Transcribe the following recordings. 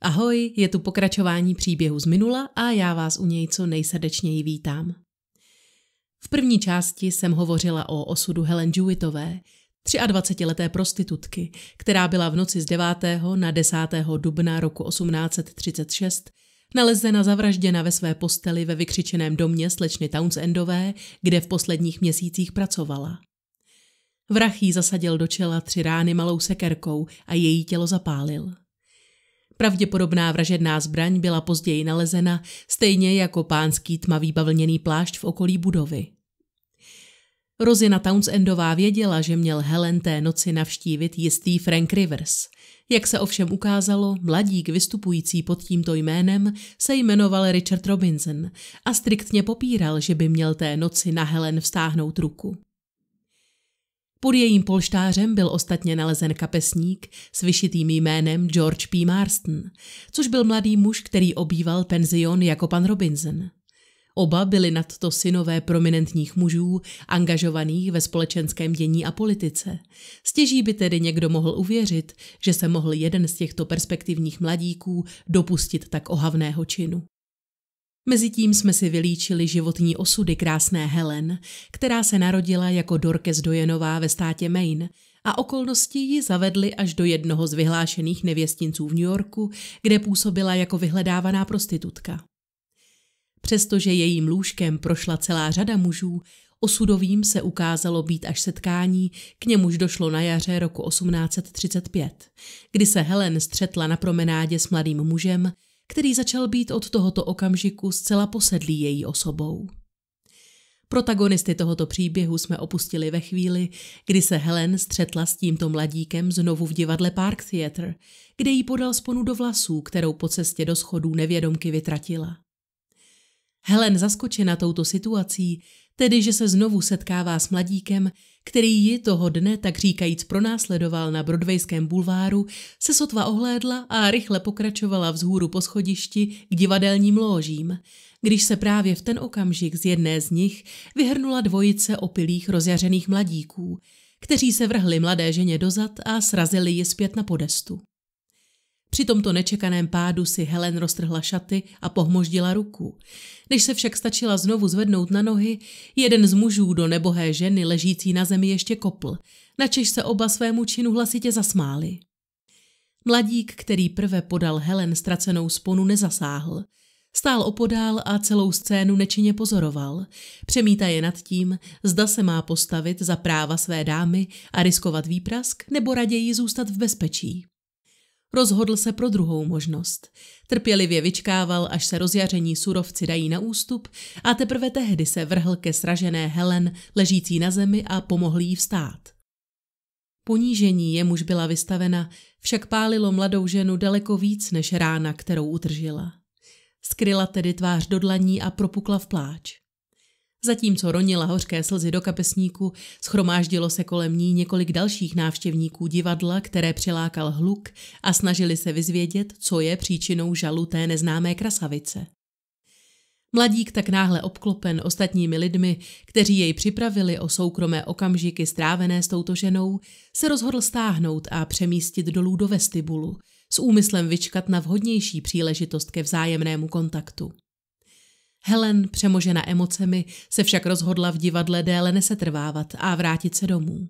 Ahoj, je tu pokračování příběhu z minula a já vás u něj co nejsrdečněji vítám. V první části jsem hovořila o osudu Helen Jewittové, 23-leté prostitutky, která byla v noci z 9. na 10. dubna roku 1836 nalezena zavražděna ve své posteli ve vykřičeném domě slečny Townsendové, kde v posledních měsících pracovala. Vrah jí zasadil do čela tři rány malou sekerkou a její tělo zapálil. Pravděpodobná vražedná zbraň byla později nalezena, stejně jako pánský tmavý bavlněný plášť v okolí budovy. Rozina Townsendová věděla, že měl Helen té noci navštívit jistý Frank Rivers. Jak se ovšem ukázalo, mladík vystupující pod tímto jménem se jmenoval Richard Robinson a striktně popíral, že by měl té noci na Helen vstáhnout ruku. Pod jejím polštářem byl ostatně nalezen kapesník s vyšitým jménem George P. Marston, což byl mladý muž, který obýval penzion jako pan Robinson. Oba byli nadto synové prominentních mužů, angažovaných ve společenském dění a politice. Stěží by tedy někdo mohl uvěřit, že se mohl jeden z těchto perspektivních mladíků dopustit tak ohavného činu. Mezitím jsme si vylíčili životní osudy krásné Helen, která se narodila jako Dorkes Dojenová ve státě Maine a okolnosti ji zavedly až do jednoho z vyhlášených nevěstinců v New Yorku, kde působila jako vyhledávaná prostitutka. Přestože jejím lůžkem prošla celá řada mužů, osudovým se ukázalo být až setkání, k němuž došlo na jaře roku 1835, kdy se Helen střetla na promenádě s mladým mužem, který začal být od tohoto okamžiku zcela posedlý její osobou. Protagonisty tohoto příběhu jsme opustili ve chvíli, kdy se Helen střetla s tímto mladíkem znovu v divadle Park Theatre, kde jí podal sponu do vlasů, kterou po cestě do schodů nevědomky vytratila. Helen zaskočena touto situací, tedy že se znovu setkává s mladíkem, který ji toho dne tak říkajíc pronásledoval na Broadwayském bulváru, se sotva ohlédla a rychle pokračovala vzhůru po schodišti k divadelním lóžím, když se právě v ten okamžik z jedné z nich vyhrnula dvojice opilých rozjařených mladíků, kteří se vrhli mladé ženě dozad a srazili ji zpět na podestu. Při tomto nečekaném pádu si Helen roztrhla šaty a pohmoždila ruku. Než se však stačila znovu zvednout na nohy, jeden z mužů do nebohé ženy ležící na zemi ještě kopl, načež se oba svému činu hlasitě zasmáli. Mladík, který prve podal Helen ztracenou sponu, nezasáhl. Stál opodál a celou scénu nečinně pozoroval. je nad tím, zda se má postavit za práva své dámy a riskovat výprask, nebo raději zůstat v bezpečí. Rozhodl se pro druhou možnost. Trpělivě vyčkával, až se rozjaření surovci dají na ústup a teprve tehdy se vrhl ke sražené Helen, ležící na zemi a pomohl jí vstát. Ponížení jemuž byla vystavena, však pálilo mladou ženu daleko víc než rána, kterou utržila. Skryla tedy tvář do dlaní a propukla v pláč. Zatímco ronila hořké slzy do kapesníku, schromáždilo se kolem ní několik dalších návštěvníků divadla, které přilákal hluk a snažili se vyzvědět, co je příčinou žalu té neznámé krasavice. Mladík tak náhle obklopen ostatními lidmi, kteří jej připravili o soukromé okamžiky strávené s touto ženou, se rozhodl stáhnout a přemístit dolů do vestibulu, s úmyslem vyčkat na vhodnější příležitost ke vzájemnému kontaktu. Helen, přemožena emocemi, se však rozhodla v divadle déle nesetrvávat a vrátit se domů.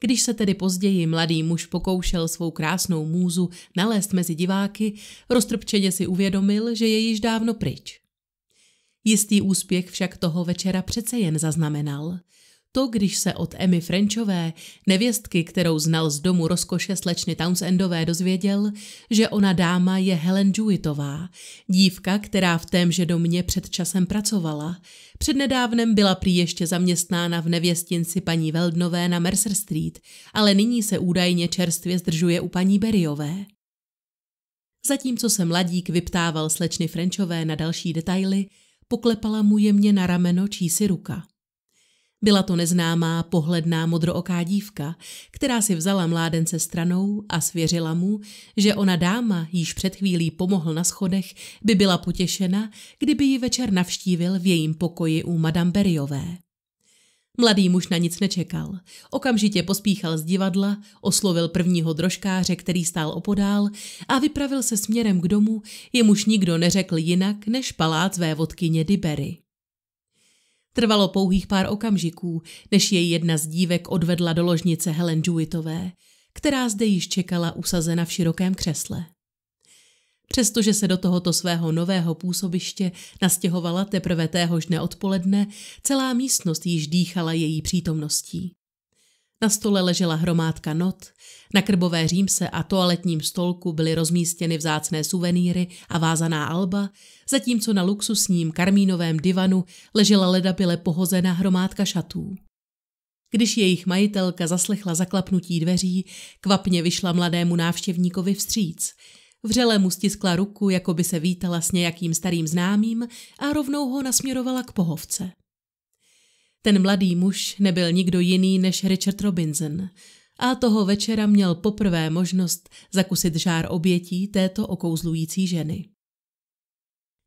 Když se tedy později mladý muž pokoušel svou krásnou můzu nalézt mezi diváky, roztrpčeně si uvědomil, že je již dávno pryč. Jistý úspěch však toho večera přece jen zaznamenal – to, když se od Emmy Frenchové, nevěstky, kterou znal z domu rozkoše slečny Townsendové, dozvěděl, že ona dáma je Helen Jewittová, dívka, která v témže domě před časem pracovala. Přednedávnem byla prý ještě zaměstnána v nevěstinci paní Veldnové na Mercer Street, ale nyní se údajně čerstvě zdržuje u paní Berryové. Zatímco se mladík vyptával slečny Frenchové na další detaily, poklepala mu jemně na rameno čísi ruka. Byla to neznámá, pohledná, modrooká dívka, která si vzala mládence stranou a svěřila mu, že ona dáma, již před chvílí pomohl na schodech, by byla potěšena, kdyby ji večer navštívil v jejím pokoji u Madame Berriové. Mladý muž na nic nečekal. Okamžitě pospíchal z divadla, oslovil prvního drožkáře, který stál opodál a vypravil se směrem k domu, jemuž nikdo neřekl jinak než palác vévodkyně Dibery. Trvalo pouhých pár okamžiků, než jej jedna z dívek odvedla do ložnice Helen Jewitové, která zde již čekala usazena v širokém křesle. Přestože se do tohoto svého nového působiště nastěhovala teprve téhož dne odpoledne, celá místnost již dýchala její přítomností. Na stole ležela hromádka not, na krbové římse a toaletním stolku byly rozmístěny vzácné suvenýry a vázaná alba, zatímco na luxusním karmínovém divanu ležela ledabile pohozená hromádka šatů. Když jejich majitelka zaslechla zaklapnutí dveří, kvapně vyšla mladému návštěvníkovi vstříc. Vřele mu stiskla ruku, jako by se vítala s nějakým starým známým a rovnou ho nasměrovala k pohovce. Ten mladý muž nebyl nikdo jiný než Richard Robinson a toho večera měl poprvé možnost zakusit žár obětí této okouzlující ženy.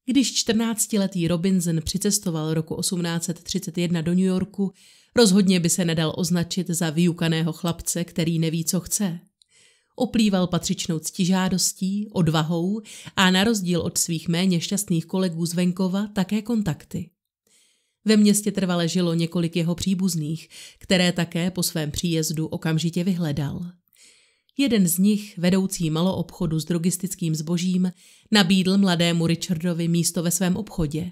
Když 14-letý Robinson přicestoval roku 1831 do New Yorku, rozhodně by se nedal označit za vyukaného chlapce, který neví, co chce. Oplýval patřičnou ctižádostí, odvahou a na rozdíl od svých méně šťastných kolegů z venkova také kontakty. Ve městě trvale žilo několik jeho příbuzných, které také po svém příjezdu okamžitě vyhledal. Jeden z nich, vedoucí maloobchodu s drogistickým zbožím, nabídl mladému Richardovi místo ve svém obchodě.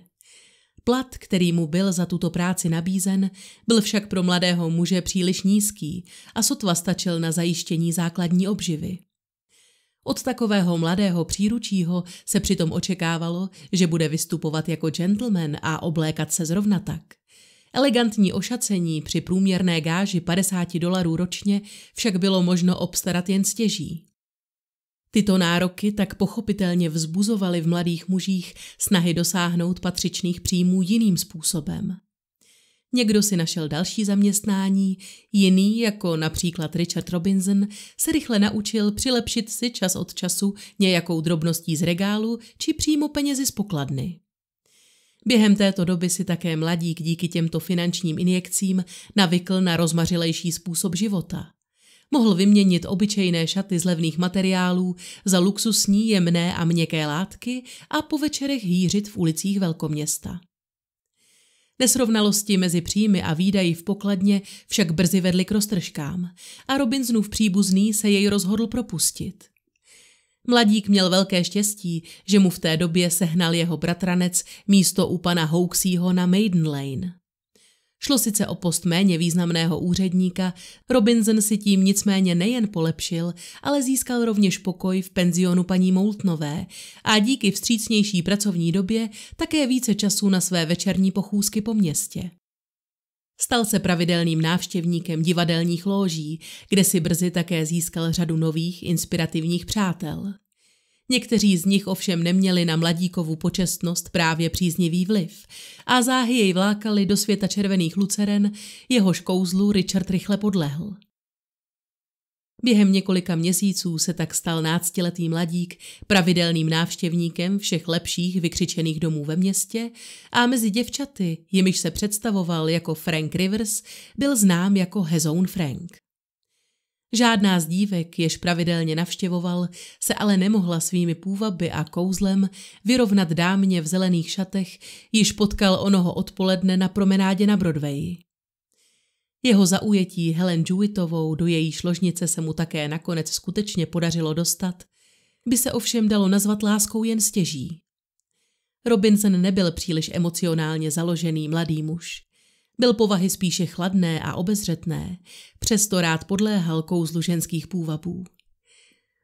Plat, který mu byl za tuto práci nabízen, byl však pro mladého muže příliš nízký a sotva stačil na zajištění základní obživy. Od takového mladého příručího se přitom očekávalo, že bude vystupovat jako gentleman a oblékat se zrovna tak. Elegantní ošacení při průměrné gáži 50 dolarů ročně však bylo možno obstarat jen stěží. Tyto nároky tak pochopitelně vzbuzovaly v mladých mužích snahy dosáhnout patřičných příjmů jiným způsobem. Někdo si našel další zaměstnání, jiný, jako například Richard Robinson, se rychle naučil přilepšit si čas od času nějakou drobností z regálu či přímo penězi z pokladny. Během této doby si také mladík díky těmto finančním injekcím navykl na rozmařilejší způsob života. Mohl vyměnit obyčejné šaty z levných materiálů za luxusní, jemné a měkké látky a po večerech hýřit v ulicích velkoměsta. Nesrovnalosti mezi příjmy a výdaji v pokladně však brzy vedly k roztržkám a Robinsonův příbuzný se jej rozhodl propustit. Mladík měl velké štěstí, že mu v té době sehnal jeho bratranec místo u pana Hoaxího na Maiden Lane. Šlo sice o post méně významného úředníka, Robinson si tím nicméně nejen polepšil, ale získal rovněž pokoj v penzionu paní Moultnové a díky vstřícnější pracovní době také více času na své večerní pochůzky po městě. Stal se pravidelným návštěvníkem divadelních lóží, kde si brzy také získal řadu nových inspirativních přátel. Někteří z nich ovšem neměli na mladíkovu počestnost právě příznivý vliv a záhy jej vlákali do světa červených luceren, jehož kouzlu Richard rychle podlehl. Během několika měsíců se tak stal náctiletý mladík pravidelným návštěvníkem všech lepších vykřičených domů ve městě a mezi děvčaty, jimiž se představoval jako Frank Rivers, byl znám jako Hezoun Frank. Žádná z dívek, jež pravidelně navštěvoval, se ale nemohla svými půvaby a kouzlem vyrovnat dámě v zelených šatech, již potkal onoho odpoledne na promenádě na Broadway. Jeho zaujetí Helen Jewittovou, do její šložnice se mu také nakonec skutečně podařilo dostat, by se ovšem dalo nazvat láskou jen stěží. Robinson nebyl příliš emocionálně založený mladý muž. Byl povahy spíše chladné a obezřetné, přesto rád podléhal kouzlu ženských půvabů.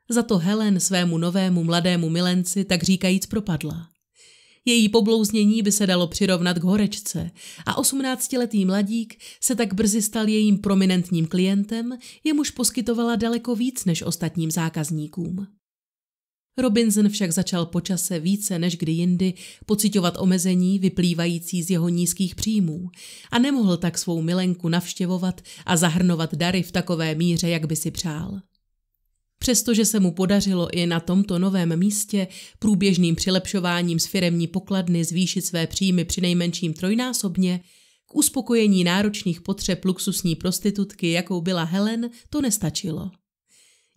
Za to Helen svému novému mladému milenci tak říkajíc propadla. Její poblouznění by se dalo přirovnat k horečce a osmnáctiletý mladík se tak brzy stal jejím prominentním klientem, jemuž poskytovala daleko víc než ostatním zákazníkům. Robinson však začal počase více než kdy jindy pocitovat omezení vyplývající z jeho nízkých příjmů a nemohl tak svou milenku navštěvovat a zahrnovat dary v takové míře, jak by si přál. Přestože se mu podařilo i na tomto novém místě průběžným přilepšováním z firemní pokladny zvýšit své příjmy při nejmenším trojnásobně, k uspokojení náročných potřeb luxusní prostitutky, jakou byla Helen, to nestačilo.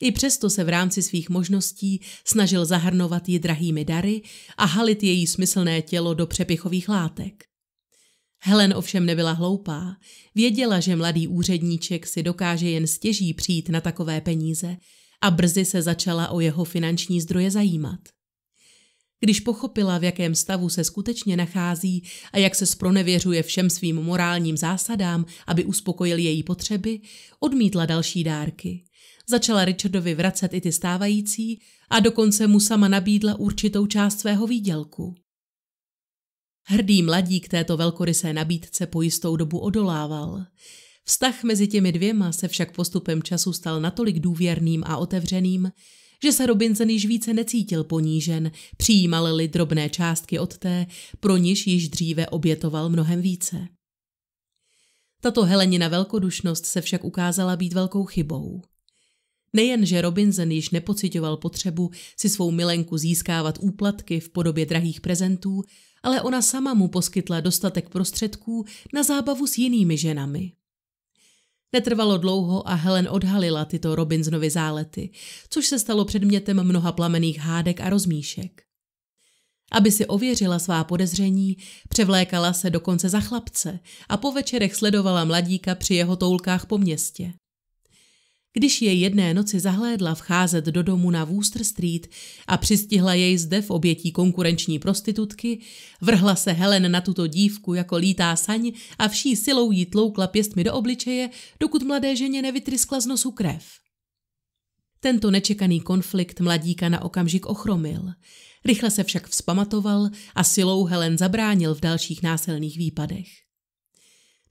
I přesto se v rámci svých možností snažil zahrnovat ji drahými dary a halit její smyslné tělo do přepichových látek. Helen ovšem nebyla hloupá. Věděla, že mladý úředníček si dokáže jen stěží přijít na takové peníze a brzy se začala o jeho finanční zdroje zajímat. Když pochopila, v jakém stavu se skutečně nachází a jak se spronevěřuje všem svým morálním zásadám, aby uspokojil její potřeby, odmítla další dárky začala Richardovi vracet i ty stávající a dokonce mu sama nabídla určitou část svého výdělku. Hrdý mladík této velkorysé nabídce po jistou dobu odolával. Vztah mezi těmi dvěma se však postupem času stal natolik důvěrným a otevřeným, že se Robinson již více necítil ponížen, přijímal-li drobné částky od té, pro niž již dříve obětoval mnohem více. Tato Helenina velkodušnost se však ukázala být velkou chybou. Nejen, že Robinson již nepocitoval potřebu si svou milenku získávat úplatky v podobě drahých prezentů, ale ona sama mu poskytla dostatek prostředků na zábavu s jinými ženami. Netrvalo dlouho a Helen odhalila tyto Robinsonovy zálety, což se stalo předmětem mnoha plamených hádek a rozmíšek. Aby si ověřila svá podezření, převlékala se dokonce za chlapce a po večerech sledovala mladíka při jeho toulkách po městě. Když je jedné noci zahlédla vcházet do domu na Wooster Street a přistihla jej zde v obětí konkurenční prostitutky, vrhla se Helen na tuto dívku jako lítá saň a vší silou jí tloukla pěstmi do obličeje, dokud mladé ženě nevytryskla z nosu krev. Tento nečekaný konflikt mladíka na okamžik ochromil. Rychle se však vzpamatoval a silou Helen zabránil v dalších násilných výpadech.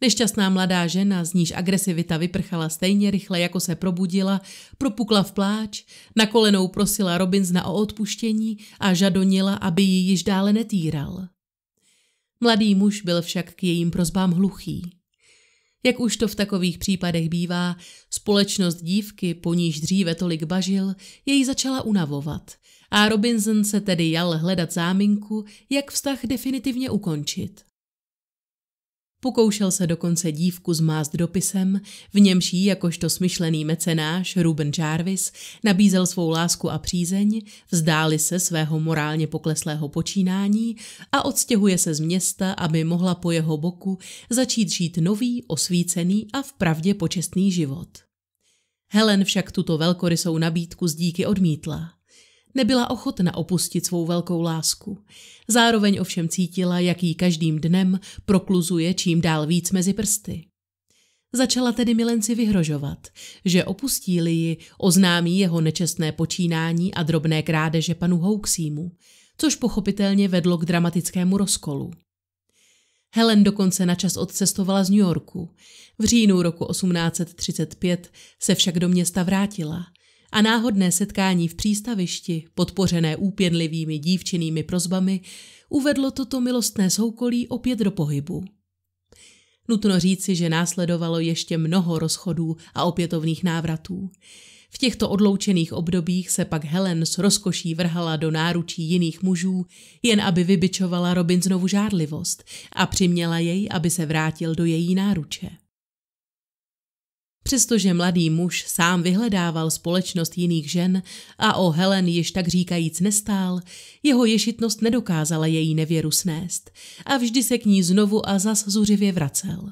Nešťastná mladá žena, z níž agresivita vyprchala stejně rychle, jako se probudila, propukla v pláč, na kolenou prosila Robinsna o odpuštění a žadonila, aby ji již dále netýral. Mladý muž byl však k jejím prozbám hluchý. Jak už to v takových případech bývá, společnost dívky, po níž dříve tolik bažil, jej začala unavovat a Robinson se tedy jal hledat záminku, jak vztah definitivně ukončit. Pokoušel se dokonce dívku zmást dopisem, v němž jí jakožto smyšlený mecenáš Ruben Jarvis nabízel svou lásku a přízeň, vzdáli se svého morálně pokleslého počínání a odstěhuje se z města, aby mohla po jeho boku začít žít nový, osvícený a vpravdě počestný život. Helen však tuto velkorysou nabídku z díky odmítla – Nebyla ochotna opustit svou velkou lásku. Zároveň ovšem cítila, jak jí každým dnem prokluzuje čím dál víc mezi prsty. Začala tedy milenci vyhrožovat, že opustí-li ji, oznámí jeho nečestné počínání a drobné krádeže panu Houksímu, což pochopitelně vedlo k dramatickému rozkolu. Helen dokonce načas odcestovala z New Yorku. V říjnu roku 1835 se však do města vrátila a náhodné setkání v přístavišti, podpořené úpěnlivými dívčinými prozbami, uvedlo toto milostné soukolí opět do pohybu. Nutno říci, že následovalo ještě mnoho rozchodů a opětovných návratů. V těchto odloučených obdobích se pak Helen s rozkoší vrhala do náručí jiných mužů, jen aby vybičovala znovu žádlivost a přiměla jej, aby se vrátil do její náruče. Přestože mladý muž sám vyhledával společnost jiných žen a o Helen již tak říkajíc nestál, jeho ješitnost nedokázala její nevěru snést a vždy se k ní znovu a zas zuřivě vracel.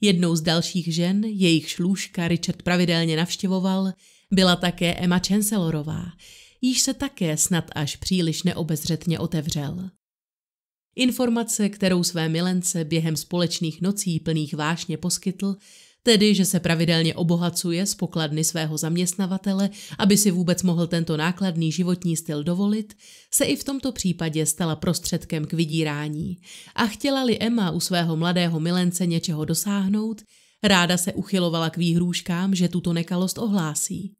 Jednou z dalších žen, jejich šlůžka Richard pravidelně navštěvoval, byla také Emma Chancellorová, již se také snad až příliš neobezřetně otevřel. Informace, kterou své milence během společných nocí plných vášně poskytl, tedy že se pravidelně obohacuje z pokladny svého zaměstnavatele, aby si vůbec mohl tento nákladný životní styl dovolit, se i v tomto případě stala prostředkem k vydírání. A chtěla-li Emma u svého mladého milence něčeho dosáhnout, ráda se uchylovala k výhrůžkám, že tuto nekalost ohlásí.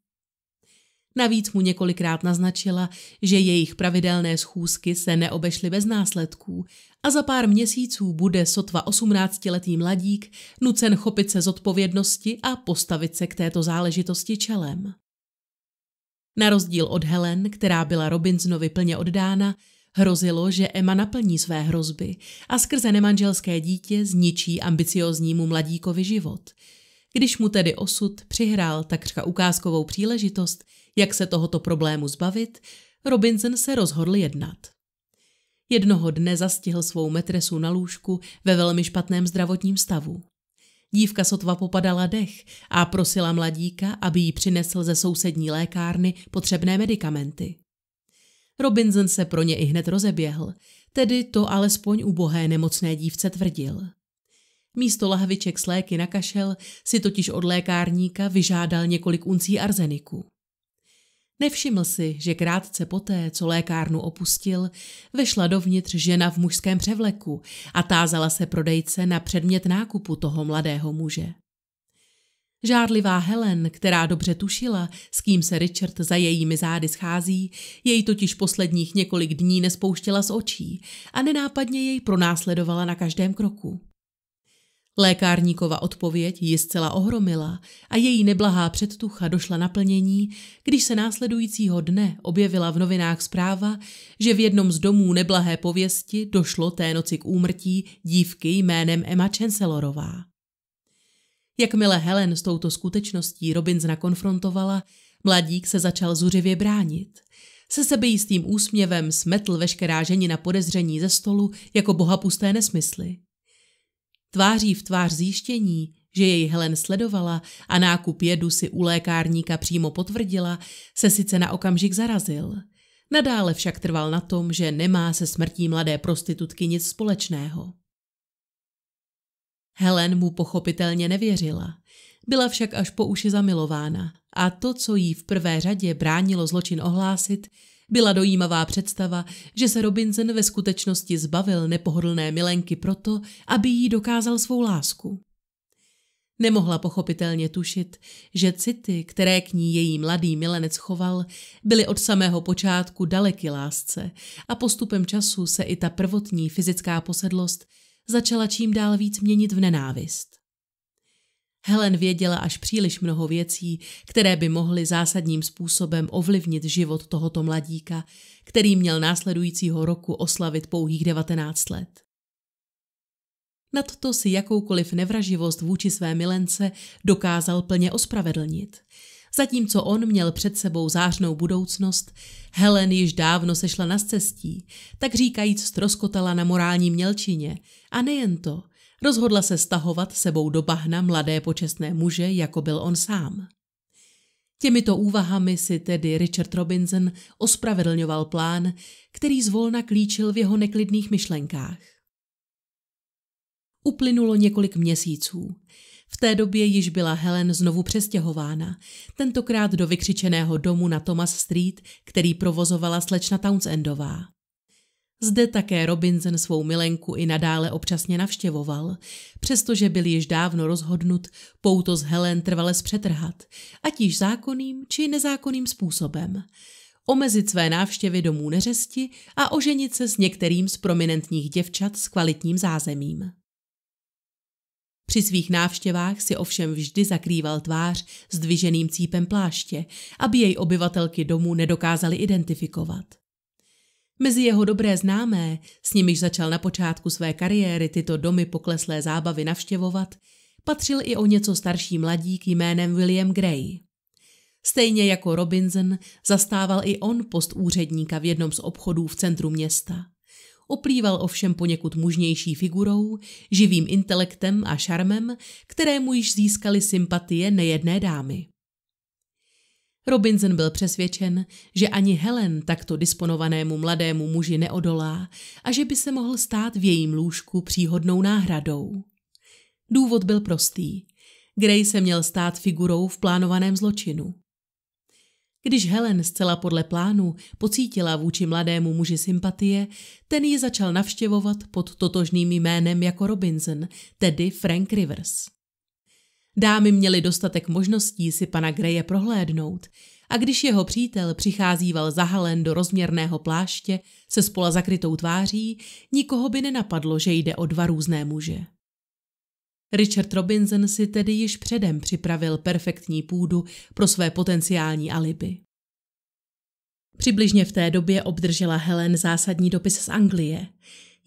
Navíc mu několikrát naznačila, že jejich pravidelné schůzky se neobešly bez následků a za pár měsíců bude sotva 18-letý mladík nucen chopit se zodpovědnosti a postavit se k této záležitosti čelem. Na rozdíl od Helen, která byla Robinsonovi plně oddána, hrozilo, že Emma naplní své hrozby a skrze nemanželské dítě zničí ambicioznímu mladíkovi život. Když mu tedy osud přihrál takřka ukázkovou příležitost, jak se tohoto problému zbavit, Robinson se rozhodl jednat. Jednoho dne zastihl svou metresu na lůžku ve velmi špatném zdravotním stavu. Dívka sotva popadala dech a prosila mladíka, aby jí přinesl ze sousední lékárny potřebné medicamenty. Robinson se pro ně i hned rozeběhl, tedy to alespoň ubohé nemocné dívce tvrdil. Místo lahviček s léky na kašel si totiž od lékárníka vyžádal několik uncí arzeniku. Nevšiml si, že krátce poté, co lékárnu opustil, vešla dovnitř žena v mužském převleku a tázala se prodejce na předmět nákupu toho mladého muže. Žádlivá Helen, která dobře tušila, s kým se Richard za jejími zády schází, jej totiž posledních několik dní nespouštěla z očí a nenápadně jej pronásledovala na každém kroku. Lékárníkova odpověď ji zcela ohromila a její neblahá předtucha došla naplnění, když se následujícího dne objevila v novinách zpráva, že v jednom z domů neblahé pověsti došlo té noci k úmrtí dívky jménem Emma Chancellorová. Jakmile Helen s touto skutečností Robinsona konfrontovala, mladík se začal zuřivě bránit. Se sebejistým úsměvem smetl veškerá ženina podezření ze stolu jako bohapusté nesmysly. Tváří v tvář zjištění, že jej Helen sledovala a nákup jedu si u lékárníka přímo potvrdila, se sice na okamžik zarazil. Nadále však trval na tom, že nemá se smrtí mladé prostitutky nic společného. Helen mu pochopitelně nevěřila. Byla však až po uši zamilována a to, co jí v prvé řadě bránilo zločin ohlásit, byla dojímavá představa, že se Robinson ve skutečnosti zbavil nepohodlné milenky proto, aby jí dokázal svou lásku. Nemohla pochopitelně tušit, že city, které k ní její mladý milenec choval, byly od samého počátku daleky lásce a postupem času se i ta prvotní fyzická posedlost začala čím dál víc měnit v nenávist. Helen věděla až příliš mnoho věcí, které by mohly zásadním způsobem ovlivnit život tohoto mladíka, který měl následujícího roku oslavit pouhých 19 let. toto si jakoukoliv nevraživost vůči své milence dokázal plně ospravedlnit. Zatímco on měl před sebou zářnou budoucnost, Helen již dávno sešla na cestí, tak říkajíc stroskotala na morální mělčině. A nejen to, rozhodla se stahovat sebou do bahna mladé počestné muže, jako byl on sám. Těmito úvahami si tedy Richard Robinson ospravedlňoval plán, který zvolna klíčil v jeho neklidných myšlenkách. Uplynulo několik měsíců. V té době již byla Helen znovu přestěhována, tentokrát do vykřičeného domu na Thomas Street, který provozovala slečna Townsendová. Zde také Robinson svou milenku i nadále občasně navštěvoval, přestože byl již dávno rozhodnut pouto z Helen trvale zpřetrhat, ať již zákonným či nezákonným způsobem. Omezit své návštěvy domů neřesti a oženit se s některým z prominentních děvčat s kvalitním zázemím. Při svých návštěvách si ovšem vždy zakrýval tvář s dviženým cípem pláště, aby jej obyvatelky domu nedokázali identifikovat. Mezi jeho dobré známé, s nimiž začal na počátku své kariéry tyto domy pokleslé zábavy navštěvovat, patřil i o něco starší mladík jménem William Gray. Stejně jako Robinson zastával i on post úředníka v jednom z obchodů v centru města. Oplýval ovšem poněkud mužnější figurou, živým intelektem a šarmem, kterému již získali sympatie nejedné dámy. Robinson byl přesvědčen, že ani Helen takto disponovanému mladému muži neodolá a že by se mohl stát v jejím lůžku příhodnou náhradou. Důvod byl prostý. Gray se měl stát figurou v plánovaném zločinu. Když Helen zcela podle plánu pocítila vůči mladému muži sympatie, ten ji začal navštěvovat pod totožným jménem jako Robinson, tedy Frank Rivers. Dámy měly dostatek možností si pana Greje prohlédnout a když jeho přítel přicházíval zahalen do rozměrného pláště se spola zakrytou tváří, nikoho by nenapadlo, že jde o dva různé muže. Richard Robinson si tedy již předem připravil perfektní půdu pro své potenciální alibi. Přibližně v té době obdržela Helen zásadní dopis z Anglie –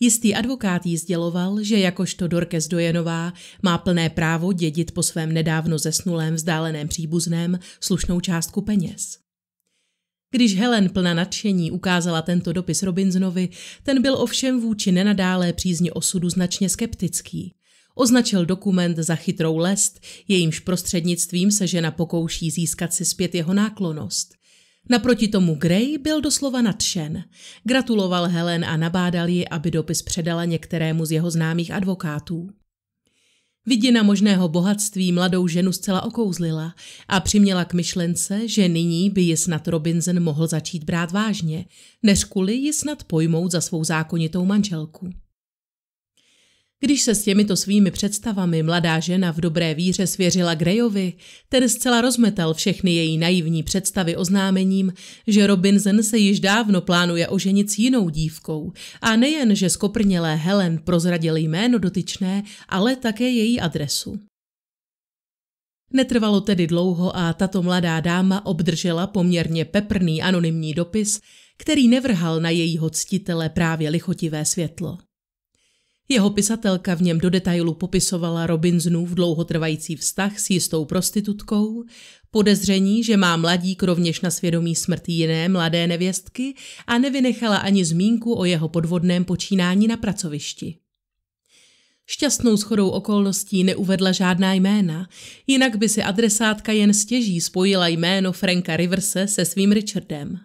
Jistý advokát jí sděloval, že jakožto Dorkes Dojenová má plné právo dědit po svém nedávno zesnulém vzdáleném příbuzném slušnou částku peněz. Když Helen plna nadšení ukázala tento dopis Robinsonovi, ten byl ovšem vůči nenadálé přízni osudu značně skeptický. Označil dokument za chytrou lest, jejímž prostřednictvím se žena pokouší získat si zpět jeho náklonost – Naproti tomu Gray byl doslova nadšen. Gratuloval Helen a nabádal ji, aby dopis předala některému z jeho známých advokátů. Vidina možného bohatství mladou ženu zcela okouzlila a přiměla k myšlence, že nyní by ji snad Robinson mohl začít brát vážně, než kvůli ji snad pojmout za svou zákonitou manželku. Když se s těmito svými představami mladá žena v dobré víře svěřila Grejovi, ten zcela rozmetal všechny její naivní představy oznámením, že Robinson se již dávno plánuje oženit s jinou dívkou a nejen, že skoprnělé Helen prozradil jméno dotyčné, ale také její adresu. Netrvalo tedy dlouho a tato mladá dáma obdržela poměrně peprný anonymní dopis, který nevrhal na jejího ctitele právě lichotivé světlo. Jeho pisatelka v něm do detailu popisovala Robinsonův dlouhotrvající vztah s jistou prostitutkou, podezření, že má mladík rovněž na svědomí smrti jiné mladé nevěstky a nevynechala ani zmínku o jeho podvodném počínání na pracovišti. Šťastnou schodou okolností neuvedla žádná jména, jinak by si adresátka jen stěží spojila jméno Franka Riverse se svým Richardem.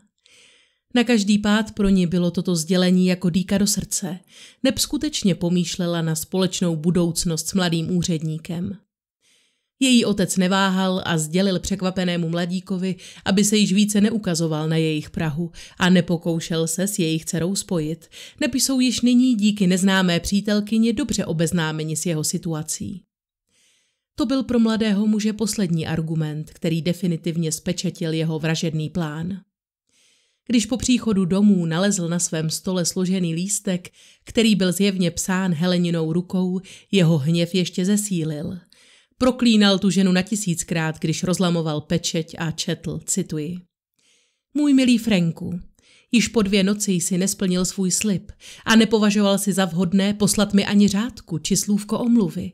Na každý pád pro ní bylo toto sdělení jako dýka do srdce. Neb skutečně pomýšlela na společnou budoucnost s mladým úředníkem. Její otec neváhal a sdělil překvapenému mladíkovi, aby se již více neukazoval na jejich Prahu a nepokoušel se s jejich dcerou spojit, neb jsou již nyní díky neznámé přítelkyni dobře obeznámeni s jeho situací. To byl pro mladého muže poslední argument, který definitivně spečetil jeho vražedný plán. Když po příchodu domů nalezl na svém stole složený lístek, který byl zjevně psán Heleninou rukou, jeho hněv ještě zesílil. Proklínal tu ženu na tisíckrát, když rozlamoval pečeť a četl, cituji. Můj milý Franku, již po dvě noci si nesplnil svůj slib a nepovažoval si za vhodné poslat mi ani řádku či slůvko omluvy.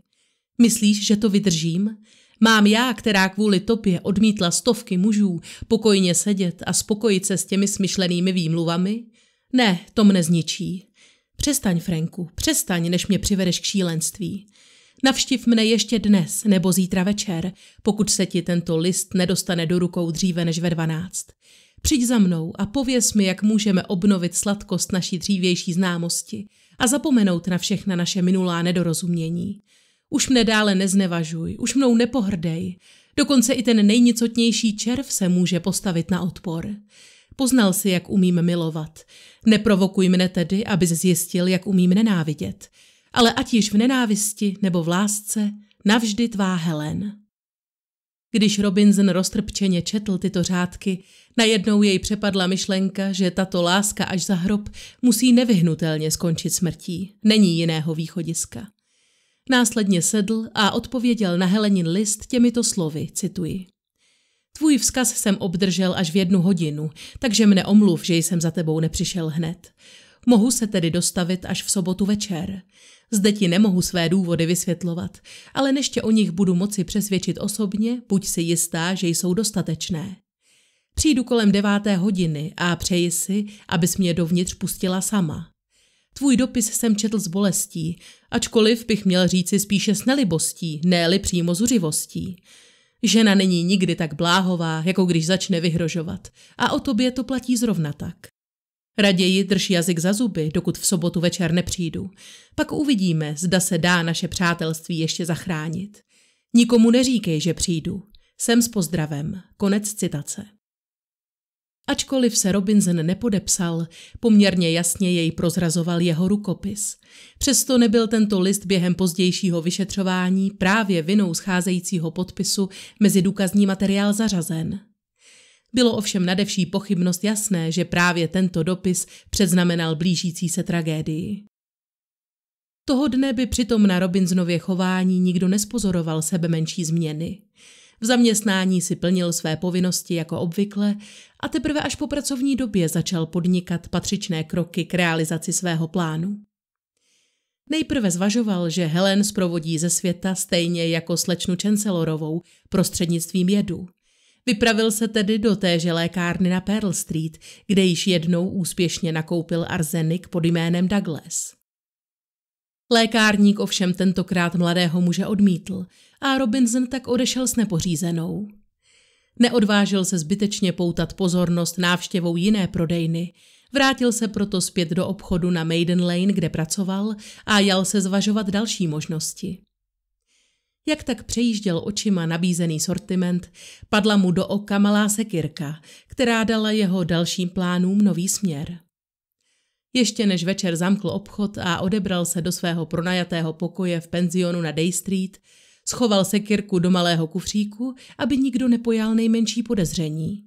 Myslíš, že to vydržím? Mám já, která kvůli topě odmítla stovky mužů, pokojně sedět a spokojit se s těmi smyšlenými výmluvami? Ne, to mne zničí. Přestaň, Franku, přestaň, než mě přivedeš k šílenství. Navštiv mne ještě dnes nebo zítra večer, pokud se ti tento list nedostane do rukou dříve než ve dvanáct. Přijď za mnou a pověz mi, jak můžeme obnovit sladkost naší dřívější známosti a zapomenout na všechna naše minulá nedorozumění. Už mne dále neznevažuj, už mnou nepohrdej. Dokonce i ten nejnicotnější červ se může postavit na odpor. Poznal si, jak umím milovat. Neprovokuj mne tedy, aby zjistil, jak umím nenávidět. Ale ať již v nenávisti nebo v lásce, navždy tvá Helen. Když Robinson roztrpčeně četl tyto řádky, najednou jej přepadla myšlenka, že tato láska až za hrob musí nevyhnutelně skončit smrtí. Není jiného východiska. Následně sedl a odpověděl na Helenin list těmito slovy, cituji. Tvůj vzkaz jsem obdržel až v jednu hodinu, takže mne omluv, že jsem za tebou nepřišel hned. Mohu se tedy dostavit až v sobotu večer. Zde ti nemohu své důvody vysvětlovat, ale než tě o nich budu moci přesvědčit osobně, buď si jistá, že jsou dostatečné. Přijdu kolem deváté hodiny a přeji si, abys mě dovnitř pustila sama. Tvůj dopis jsem četl s bolestí, ačkoliv bych měl říci spíše s nelibostí, ne-li přímo zuřivostí. Žena není nikdy tak bláhová, jako když začne vyhrožovat. A o tobě to platí zrovna tak. Raději drž jazyk za zuby, dokud v sobotu večer nepřijdu. Pak uvidíme, zda se dá naše přátelství ještě zachránit. Nikomu neříkej, že přijdu. Jsem s pozdravem. Konec citace. Ačkoliv se Robinson nepodepsal, poměrně jasně jej prozrazoval jeho rukopis. Přesto nebyl tento list během pozdějšího vyšetřování právě vinou scházejícího podpisu mezi důkazní materiál zařazen. Bylo ovšem nadevší pochybnost jasné, že právě tento dopis předznamenal blížící se tragédii. Toho dne by přitom na Robinsonově chování nikdo nespozoroval sebe menší změny. V zaměstnání si plnil své povinnosti jako obvykle a teprve až po pracovní době začal podnikat patřičné kroky k realizaci svého plánu. Nejprve zvažoval, že Helen zprovodí ze světa stejně jako slečnu Chancellorovou prostřednictvím jedu. Vypravil se tedy do téže lékárny na Pearl Street, kde již jednou úspěšně nakoupil arzenik pod jménem Douglas. Lékárník ovšem tentokrát mladého muže odmítl a Robinson tak odešel s nepořízenou. Neodvážil se zbytečně poutat pozornost návštěvou jiné prodejny, vrátil se proto zpět do obchodu na Maiden Lane, kde pracoval a jal se zvažovat další možnosti. Jak tak přejížděl očima nabízený sortiment, padla mu do oka malá sekirka, která dala jeho dalším plánům nový směr ještě než večer zamkl obchod a odebral se do svého pronajatého pokoje v penzionu na Day Street, schoval se kirku do malého kufříku, aby nikdo nepojal nejmenší podezření.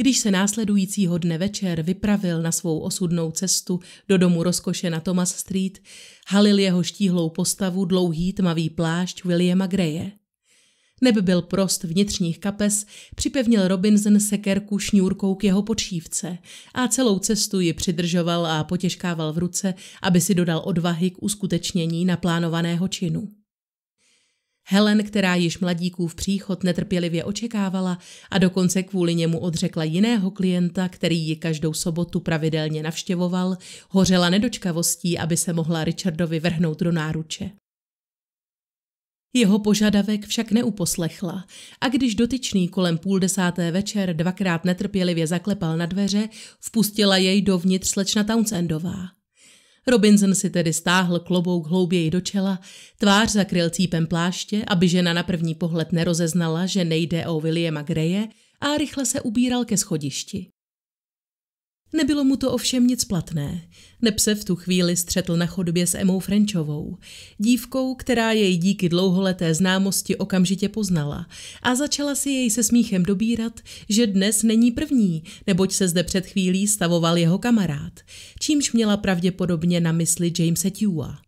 Když se následujícího dne večer vypravil na svou osudnou cestu do domu rozkoše na Thomas Street, halil jeho štíhlou postavu dlouhý tmavý plášť Williama Greje. Neb byl prost vnitřních kapes, připevnil Robinson sekerku šňůrkou k jeho počívce a celou cestu ji přidržoval a potěžkával v ruce, aby si dodal odvahy k uskutečnění naplánovaného činu. Helen, která již mladíků v příchod netrpělivě očekávala a dokonce kvůli němu odřekla jiného klienta, který ji každou sobotu pravidelně navštěvoval, hořela nedočkavostí, aby se mohla Richardovi vrhnout do náruče. Jeho požadavek však neuposlechla a když dotyčný kolem půl desáté večer dvakrát netrpělivě zaklepal na dveře, vpustila jej dovnitř slečna Townsendová. Robinson si tedy stáhl klobouk hlouběji do čela, tvář zakryl cípem pláště, aby žena na první pohled nerozeznala, že nejde o Williama Greje a rychle se ubíral ke schodišti. Nebylo mu to ovšem nic platné. Neb se v tu chvíli střetl na chodbě s Emou Frenčovou, dívkou, která jej díky dlouholeté známosti okamžitě poznala a začala si jej se smíchem dobírat, že dnes není první, neboť se zde před chvílí stavoval jeho kamarád, čímž měla pravděpodobně na mysli Jamesa Tua.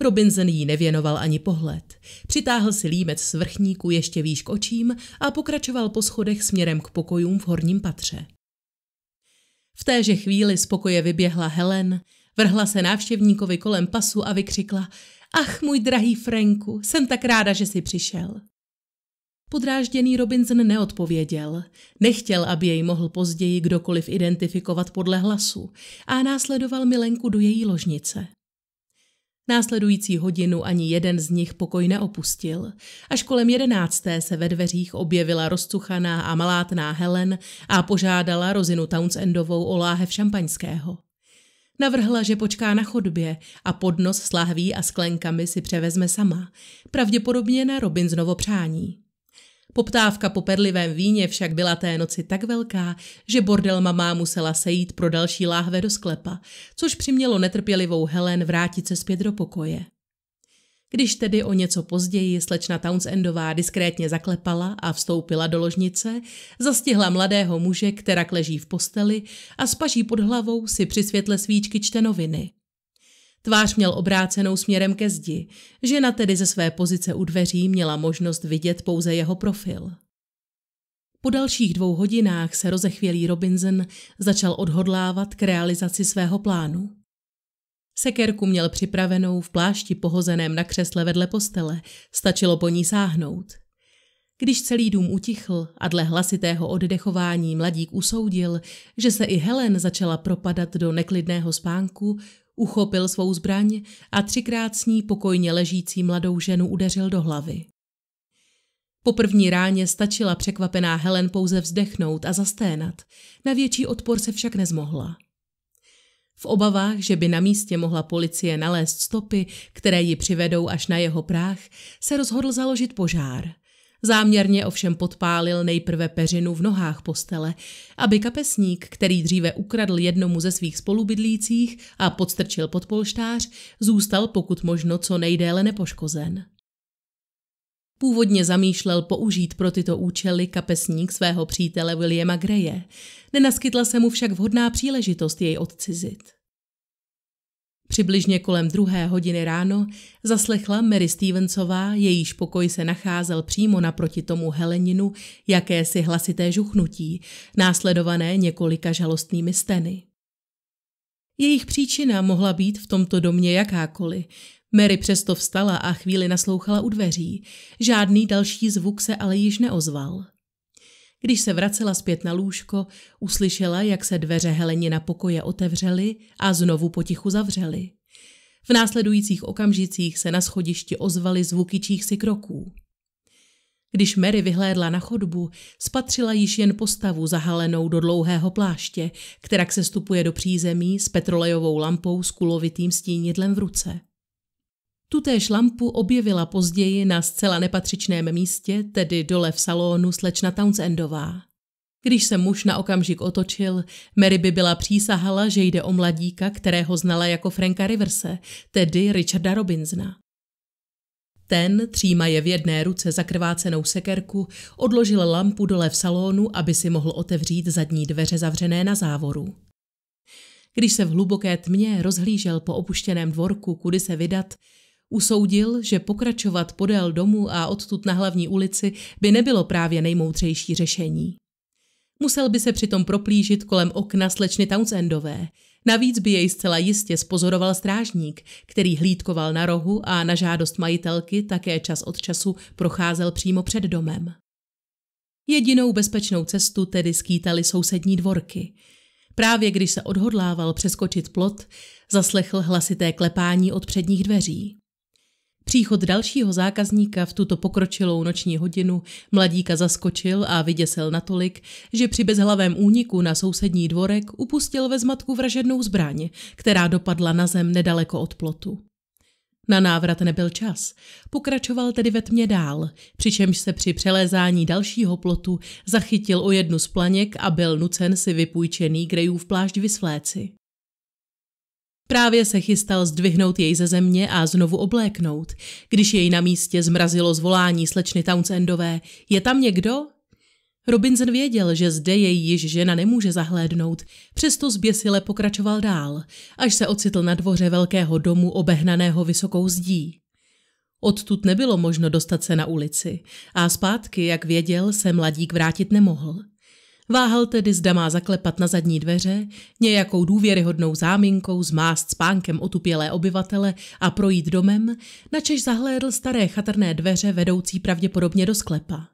Robinson jí nevěnoval ani pohled. Přitáhl si límec z vrchníku ještě výš k očím a pokračoval po schodech směrem k pokojům v horním patře. V téže chvíli z pokoje vyběhla Helen, vrhla se návštěvníkovi kolem pasu a vykřikla Ach, můj drahý Franku, jsem tak ráda, že jsi přišel. Podrážděný Robinson neodpověděl. Nechtěl, aby jej mohl později kdokoliv identifikovat podle hlasu a následoval Milenku do její ložnice. Následující hodinu ani jeden z nich pokoj neopustil. Až kolem jedenácté se ve dveřích objevila rozcuchaná a malátná Helen a požádala Rozinu Townsendovou o láhev šampaňského. Navrhla, že počká na chodbě a podnos s lahví a sklenkami si převezme sama, pravděpodobně na Robin znovu přání. Poptávka po perlivém víně však byla té noci tak velká, že bordel mamá musela sejít pro další láhve do sklepa, což přimělo netrpělivou Helen vrátit se zpět do pokoje. Když tedy o něco později slečna Townsendová diskrétně zaklepala a vstoupila do ložnice, zastihla mladého muže, která leží v posteli a spaží pod hlavou si při světle svíčky čte noviny. Tvář měl obrácenou směrem ke zdi. Žena tedy ze své pozice u dveří měla možnost vidět pouze jeho profil. Po dalších dvou hodinách se rozechvělý Robinson začal odhodlávat k realizaci svého plánu. Sekerku měl připravenou v plášti pohozeném na křesle vedle postele, stačilo po ní sáhnout. Když celý dům utichl a dle hlasitého oddechování mladík usoudil, že se i Helen začala propadat do neklidného spánku, Uchopil svou zbraň a třikrát s ní pokojně ležící mladou ženu udeřil do hlavy. Po první ráně stačila překvapená Helen pouze vzdechnout a zasténat, na větší odpor se však nezmohla. V obavách, že by na místě mohla policie nalézt stopy, které ji přivedou až na jeho práh, se rozhodl založit požár – Záměrně ovšem podpálil nejprve peřinu v nohách postele, aby kapesník, který dříve ukradl jednomu ze svých spolubydlících a podstrčil pod polštář, zůstal pokud možno co nejdéle nepoškozen. Původně zamýšlel použít pro tyto účely kapesník svého přítele Williama Greje. Nenaskytla se mu však vhodná příležitost jej odcizit. Přibližně kolem druhé hodiny ráno zaslechla Mary Stevensová, jejíž pokoj se nacházel přímo naproti tomu Heleninu, jakési hlasité žuchnutí, následované několika žalostnými steny. Jejich příčina mohla být v tomto domě jakákoliv. Mary přesto vstala a chvíli naslouchala u dveří. Žádný další zvuk se ale již neozval. Když se vracela zpět na lůžko, uslyšela, jak se dveře Heleně na pokoje otevřely a znovu potichu zavřely. V následujících okamžicích se na schodišti ozvaly zvuky si kroků. Když Mary vyhlédla na chodbu, spatřila již jen postavu zahalenou do dlouhého pláště, která se stupuje do přízemí s petrolejovou lampou s kulovitým stínidlem v ruce. Tutéž lampu objevila později na zcela nepatřičném místě, tedy dole v salonu slečna Townsendová. Když se muž na okamžik otočil, Mary by byla přísahala, že jde o mladíka, kterého znala jako Franka Riverse, tedy Richarda Robinsona. Ten, je v jedné ruce zakrvácenou sekerku, odložil lampu dole v salonu, aby si mohl otevřít zadní dveře zavřené na závoru. Když se v hluboké tmě rozhlížel po opuštěném dvorku, kudy se vydat, Usoudil, že pokračovat podél domu a odtud na hlavní ulici by nebylo právě nejmoudřejší řešení. Musel by se přitom proplížit kolem okna slečny Townsendové. Navíc by jej zcela jistě spozoroval strážník, který hlídkoval na rohu a na žádost majitelky také čas od času procházel přímo před domem. Jedinou bezpečnou cestu tedy skýtali sousední dvorky. Právě když se odhodlával přeskočit plot, zaslechl hlasité klepání od předních dveří. Příchod dalšího zákazníka v tuto pokročilou noční hodinu mladíka zaskočil a vyděsil natolik, že při bezhlavém úniku na sousední dvorek upustil ve zmatku vražednou zbraň, která dopadla na zem nedaleko od plotu. Na návrat nebyl čas. Pokračoval tedy ve tmě dál, přičemž se při přelézání dalšího plotu zachytil o jednu z planěk a byl nucen si vypůjčený v plášť vysvléci. Právě se chystal zdvihnout jej ze země a znovu obléknout, když jej na místě zmrazilo zvolání slečny Townsendové. Je tam někdo? Robinson věděl, že zde jej již žena nemůže zahlédnout, přesto zběsile pokračoval dál, až se ocitl na dvoře velkého domu obehnaného vysokou zdí. Odtud nebylo možno dostat se na ulici a zpátky, jak věděl, se mladík vrátit nemohl. Váhal tedy, zda má zaklepat na zadní dveře, nějakou důvěryhodnou záminkou zmást spánkem otupělé obyvatele a projít domem, načež zahlédl staré chatrné dveře vedoucí pravděpodobně do sklepa.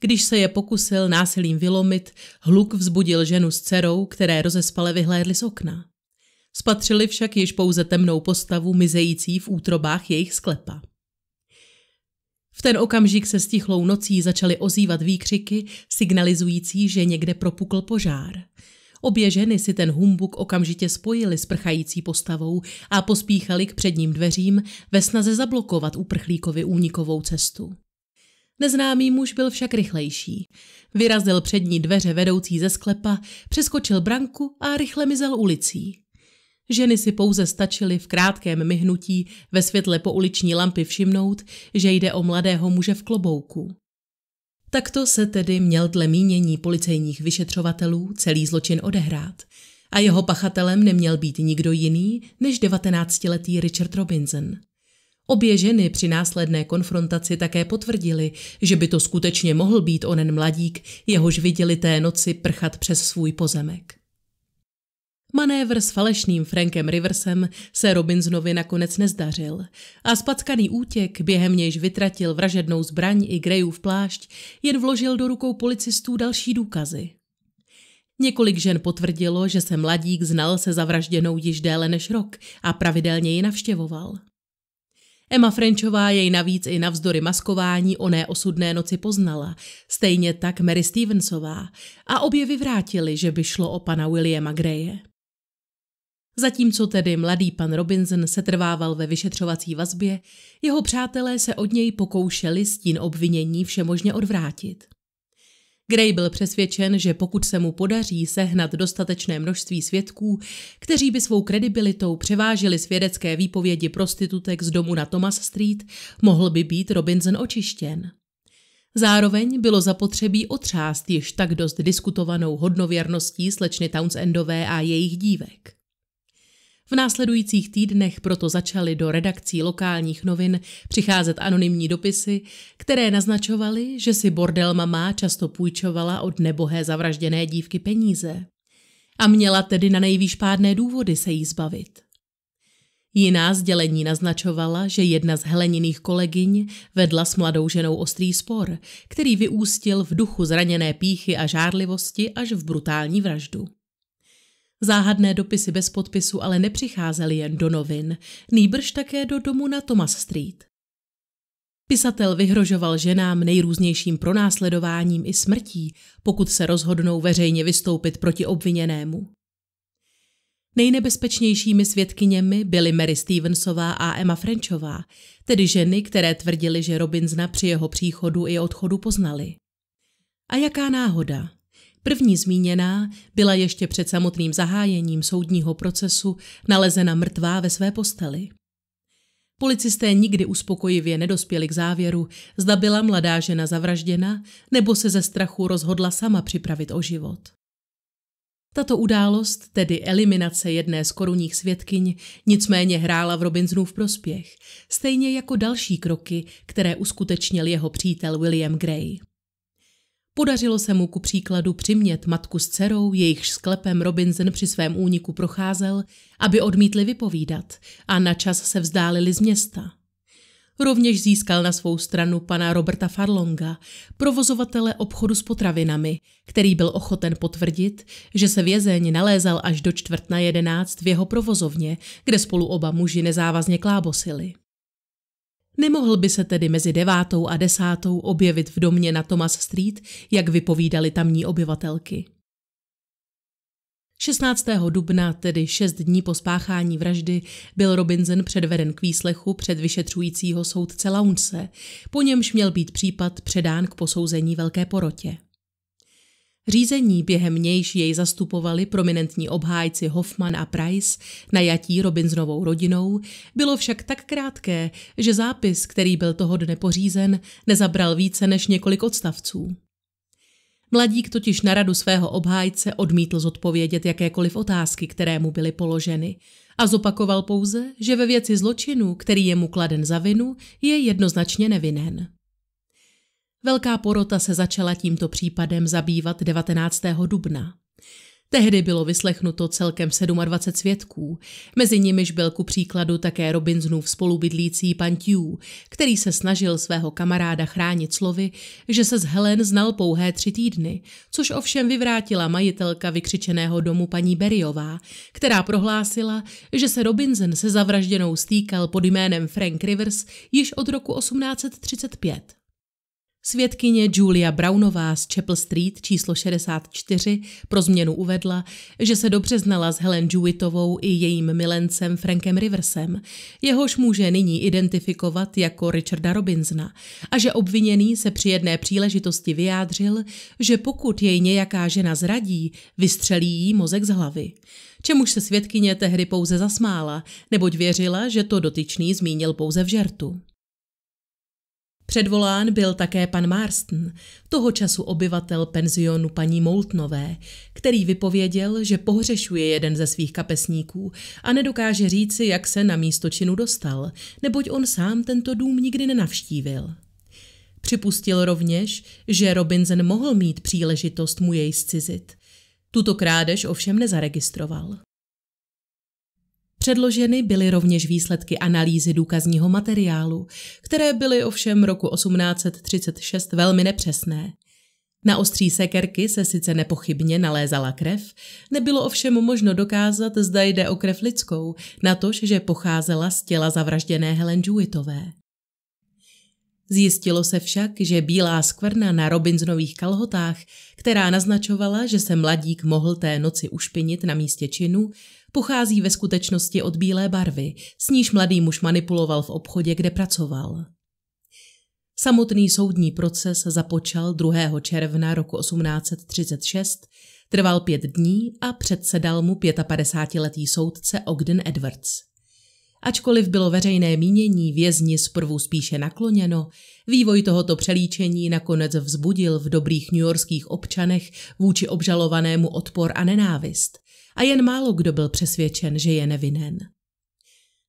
Když se je pokusil násilím vylomit, hluk vzbudil ženu s dcerou, které rozespale vyhlédly z okna. Spatřili však již pouze temnou postavu mizející v útrobách jejich sklepa. V ten okamžik se stichlou nocí začaly ozývat výkřiky, signalizující, že někde propukl požár. Obě ženy si ten humbuk okamžitě spojily s prchající postavou a pospíchali k předním dveřím ve snaze zablokovat uprchlíkovi únikovou cestu. Neznámý muž byl však rychlejší. Vyrazil přední dveře vedoucí ze sklepa, přeskočil branku a rychle mizel ulicí. Ženy si pouze stačily v krátkém myhnutí ve světle pouliční lampy všimnout, že jde o mladého muže v klobouku. Takto se tedy měl dle mínění policejních vyšetřovatelů celý zločin odehrát a jeho pachatelem neměl být nikdo jiný než 19-letý Richard Robinson. Obě ženy při následné konfrontaci také potvrdili, že by to skutečně mohl být onen mladík, jehož viděli té noci prchat přes svůj pozemek. Manévr s falešným Frankem Riversem se Robinsonovi nakonec nezdařil a spackaný útěk, během nějž vytratil vražednou zbraň i Greyův plášť, jen vložil do rukou policistů další důkazy. Několik žen potvrdilo, že se mladík znal se zavražděnou již déle než rok a pravidelně ji navštěvoval. Emma Frenchová jej navíc i navzdory maskování oné osudné noci poznala, stejně tak Mary Stevensová, a obě vyvrátili, že by šlo o pana Williama Greje. Zatímco tedy mladý pan Robinson se trvával ve vyšetřovací vazbě, jeho přátelé se od něj pokoušeli stín obvinění všemožně odvrátit. Gray byl přesvědčen, že pokud se mu podaří sehnat dostatečné množství svědků, kteří by svou kredibilitou převážili svědecké výpovědi prostitutek z domu na Thomas Street, mohl by být Robinson očištěn. Zároveň bylo zapotřebí otřást již tak dost diskutovanou hodnověrností slečny Townsendové a jejich dívek. V následujících týdnech proto začaly do redakcí lokálních novin přicházet anonymní dopisy, které naznačovaly, že si bordel mamá často půjčovala od nebohé zavražděné dívky peníze. A měla tedy na nejvýš pádné důvody se jí zbavit. Jiná sdělení naznačovala, že jedna z heleniných kolegyň vedla s mladou ženou ostrý spor, který vyústil v duchu zraněné píchy a žárlivosti až v brutální vraždu. Záhadné dopisy bez podpisu ale nepřicházely jen do novin, nýbrž také do domu na Thomas Street. Pisatel vyhrožoval ženám nejrůznějším pronásledováním i smrtí, pokud se rozhodnou veřejně vystoupit proti obviněnému. Nejnebezpečnějšími svědkyněmi byly Mary Stevensová a Emma Frenchová, tedy ženy, které tvrdily, že Robinsona při jeho příchodu i odchodu poznali. A jaká náhoda, První zmíněná byla ještě před samotným zahájením soudního procesu nalezena mrtvá ve své posteli. Policisté nikdy uspokojivě nedospěli k závěru, zda byla mladá žena zavražděna nebo se ze strachu rozhodla sama připravit o život. Tato událost, tedy eliminace jedné z korunních světkyň, nicméně hrála v v prospěch, stejně jako další kroky, které uskutečnil jeho přítel William Gray. Podařilo se mu ku příkladu přimět matku s dcerou, jejichž sklepem Robinson při svém úniku procházel, aby odmítli vypovídat a na čas se vzdálili z města. Rovněž získal na svou stranu pana Roberta Farlonga, provozovatele obchodu s potravinami, který byl ochoten potvrdit, že se vězeň nalézal až do čtvrt na jedenáct v jeho provozovně, kde spolu oba muži nezávazně klábosili. Nemohl by se tedy mezi devátou a desátou objevit v domě na Thomas Street, jak vypovídali tamní obyvatelky. 16. dubna, tedy šest dní po spáchání vraždy, byl Robinson předveden k výslechu před vyšetřujícího soudce Launce, po němž měl být případ předán k posouzení velké porotě. Řízení během nějž jej zastupovali prominentní obhájci Hoffman a Price, najatí Robinsonovou rodinou, bylo však tak krátké, že zápis, který byl toho dne pořízen, nezabral více než několik odstavců. Mladík totiž na radu svého obhájce odmítl zodpovědět jakékoliv otázky, které mu byly položeny, a zopakoval pouze, že ve věci zločinu, který je mu kladen za vinu, je jednoznačně nevinen. Velká porota se začala tímto případem zabývat 19. dubna. Tehdy bylo vyslechnuto celkem 27 svědků, mezi nimiž byl ku příkladu také Robinsonův spolubydlící pan Tew, který se snažil svého kamaráda chránit slovy, že se z Helen znal pouhé tři týdny, což ovšem vyvrátila majitelka vykřičeného domu paní Beriová, která prohlásila, že se Robinson se zavražděnou stýkal pod jménem Frank Rivers již od roku 1835. Svědkyně Julia Brownová z Chapel Street číslo 64 pro změnu uvedla, že se dobře znala s Helen Jewittovou i jejím milencem Frankem Riversem, jehož může nyní identifikovat jako Richarda Robinsona a že obviněný se při jedné příležitosti vyjádřil, že pokud jej nějaká žena zradí, vystřelí jí mozek z hlavy. Čemuž se svědkyně tehdy pouze zasmála, neboť věřila, že to dotyčný zmínil pouze v žertu. Předvolán byl také pan Marston, toho času obyvatel penzionu paní Moultnové, který vypověděl, že pohřešuje jeden ze svých kapesníků a nedokáže říci, jak se na místo činu dostal, neboť on sám tento dům nikdy nenavštívil. Připustil rovněž, že Robinson mohl mít příležitost mu jej zcizit. Tuto krádež ovšem nezaregistroval. Předloženy byly rovněž výsledky analýzy důkazního materiálu, které byly ovšem roku 1836 velmi nepřesné. Na ostří sekerky se sice nepochybně nalézala krev, nebylo ovšem možno dokázat, zda jde o krev lidskou, natož, že pocházela z těla zavražděné Helen Jewitové. Zjistilo se však, že bílá skvrna na Robinsonových kalhotách, která naznačovala, že se mladík mohl té noci ušpinit na místě činu, pochází ve skutečnosti od bílé barvy, s níž mladý muž manipuloval v obchodě, kde pracoval. Samotný soudní proces započal 2. června roku 1836, trval pět dní a předsedal mu 55-letý soudce Ogden Edwards. Ačkoliv bylo veřejné mínění vězni zprvu spíše nakloněno, vývoj tohoto přelíčení nakonec vzbudil v dobrých newyorských občanech vůči obžalovanému odpor a nenávist, a jen málo kdo byl přesvědčen, že je nevinen.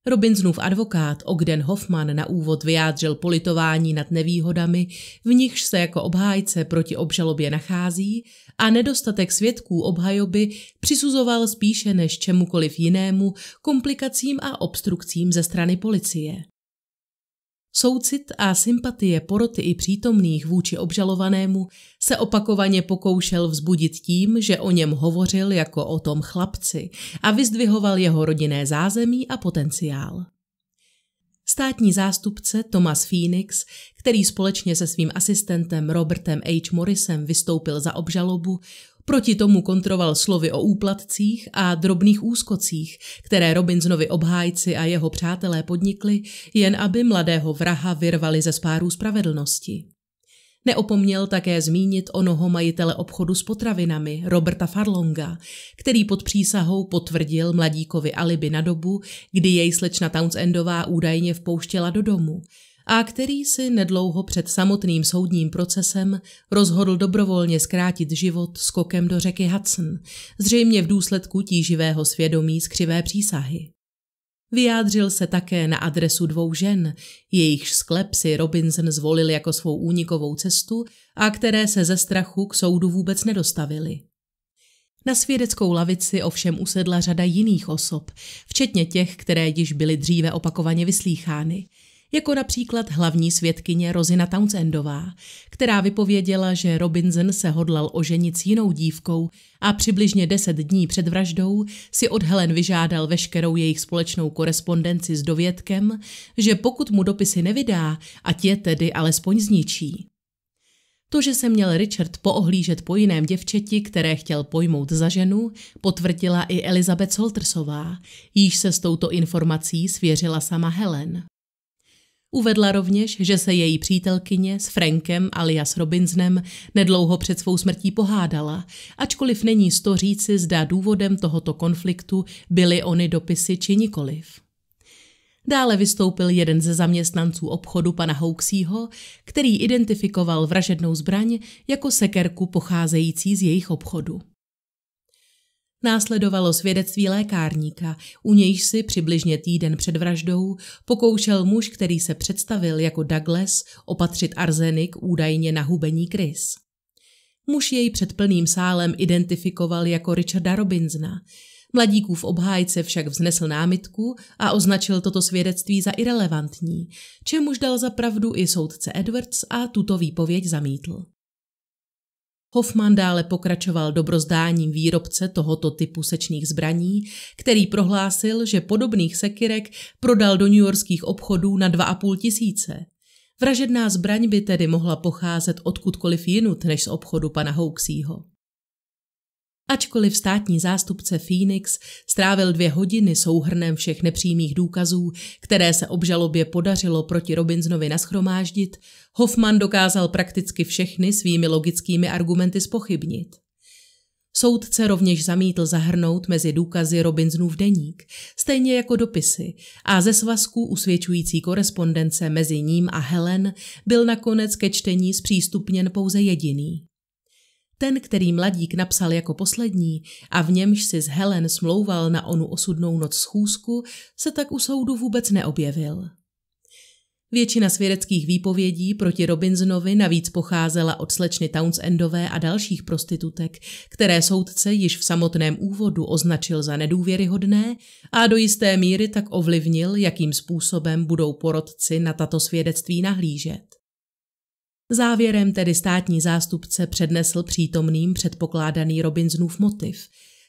Robinsonův advokát Ogden Hoffman na úvod vyjádřil politování nad nevýhodami, v nichž se jako obhájce proti obžalobě nachází a nedostatek svědků obhajoby přisuzoval spíše než čemukoliv jinému komplikacím a obstrukcím ze strany policie. Soucit a sympatie poroty i přítomných vůči obžalovanému se opakovaně pokoušel vzbudit tím, že o něm hovořil jako o tom chlapci a vyzdvihoval jeho rodinné zázemí a potenciál. Státní zástupce Thomas Phoenix, který společně se svým asistentem Robertem H. Morrisem vystoupil za obžalobu, Proti tomu kontroval slovy o úplatcích a drobných úskocích, které Robinsonovi obhájci a jeho přátelé podnikli, jen aby mladého vraha vyrvali ze spáru spravedlnosti. Neopomněl také zmínit onoho majitele obchodu s potravinami, Roberta Farlonga, který pod přísahou potvrdil mladíkovi alibi na dobu, kdy jej slečna Townsendová údajně vpouštěla do domu – a který si nedlouho před samotným soudním procesem rozhodl dobrovolně zkrátit život skokem do řeky Hudson, zřejmě v důsledku tíživého svědomí z křivé přísahy. Vyjádřil se také na adresu dvou žen, jejichž sklep si Robinson zvolil jako svou únikovou cestu a které se ze strachu k soudu vůbec nedostavily. Na svědeckou lavici ovšem usedla řada jiných osob, včetně těch, které již byly dříve opakovaně vyslýchány, jako například hlavní svědkyně Rozina Townsendová, která vypověděla, že Robinson se hodlal oženit s jinou dívkou a přibližně deset dní před vraždou si od Helen vyžádal veškerou jejich společnou korespondenci s dovědkem, že pokud mu dopisy nevydá, ať je tedy alespoň zničí. To, že se měl Richard poohlížet po jiném děvčeti, které chtěl pojmout za ženu, potvrdila i Elizabeth Soltersová, již se s touto informací svěřila sama Helen. Uvedla rovněž, že se její přítelkyně s Frankem alias Robinsonem nedlouho před svou smrtí pohádala, ačkoliv není to říci, zda důvodem tohoto konfliktu byly ony dopisy či nikoliv. Dále vystoupil jeden ze zaměstnanců obchodu pana Houksího, který identifikoval vražednou zbraň jako sekerku pocházející z jejich obchodu. Následovalo svědectví lékárníka, u nějž si přibližně týden před vraždou pokoušel muž, který se představil jako Douglas, opatřit arzenik údajně na hubení Chris. Muž jej před plným sálem identifikoval jako Richarda Robinsona. Mladíkův obhájce však vznesl námitku a označil toto svědectví za irrelevantní, čemuž dal za pravdu i soudce Edwards a tuto výpověď zamítl. Hoffman dále pokračoval dobrozdáním výrobce tohoto typu sečných zbraní, který prohlásil, že podobných sekirek prodal do newyorských obchodů na 2,5 tisíce. Vražedná zbraň by tedy mohla pocházet odkudkoliv jinut než z obchodu pana Houksího. Ačkoliv státní zástupce Phoenix strávil dvě hodiny souhrnem všech nepřímých důkazů, které se obžalobě podařilo proti Robinsonovi naschromáždit, Hoffman dokázal prakticky všechny svými logickými argumenty spochybnit. Soudce rovněž zamítl zahrnout mezi důkazy Robinsonův deník, stejně jako dopisy, a ze svazků usvědčující korespondence mezi ním a Helen byl nakonec ke čtení zpřístupněn pouze jediný. Ten, který mladík napsal jako poslední a v němž si s Helen smlouval na onu osudnou noc schůzku, se tak u soudu vůbec neobjevil. Většina svědeckých výpovědí proti Robinsonovi navíc pocházela od slečny Townsendové a dalších prostitutek, které soudce již v samotném úvodu označil za nedůvěryhodné a do jisté míry tak ovlivnil, jakým způsobem budou porodci na tato svědectví nahlížet. Závěrem tedy státní zástupce přednesl přítomným předpokládaný Robinsonův motiv,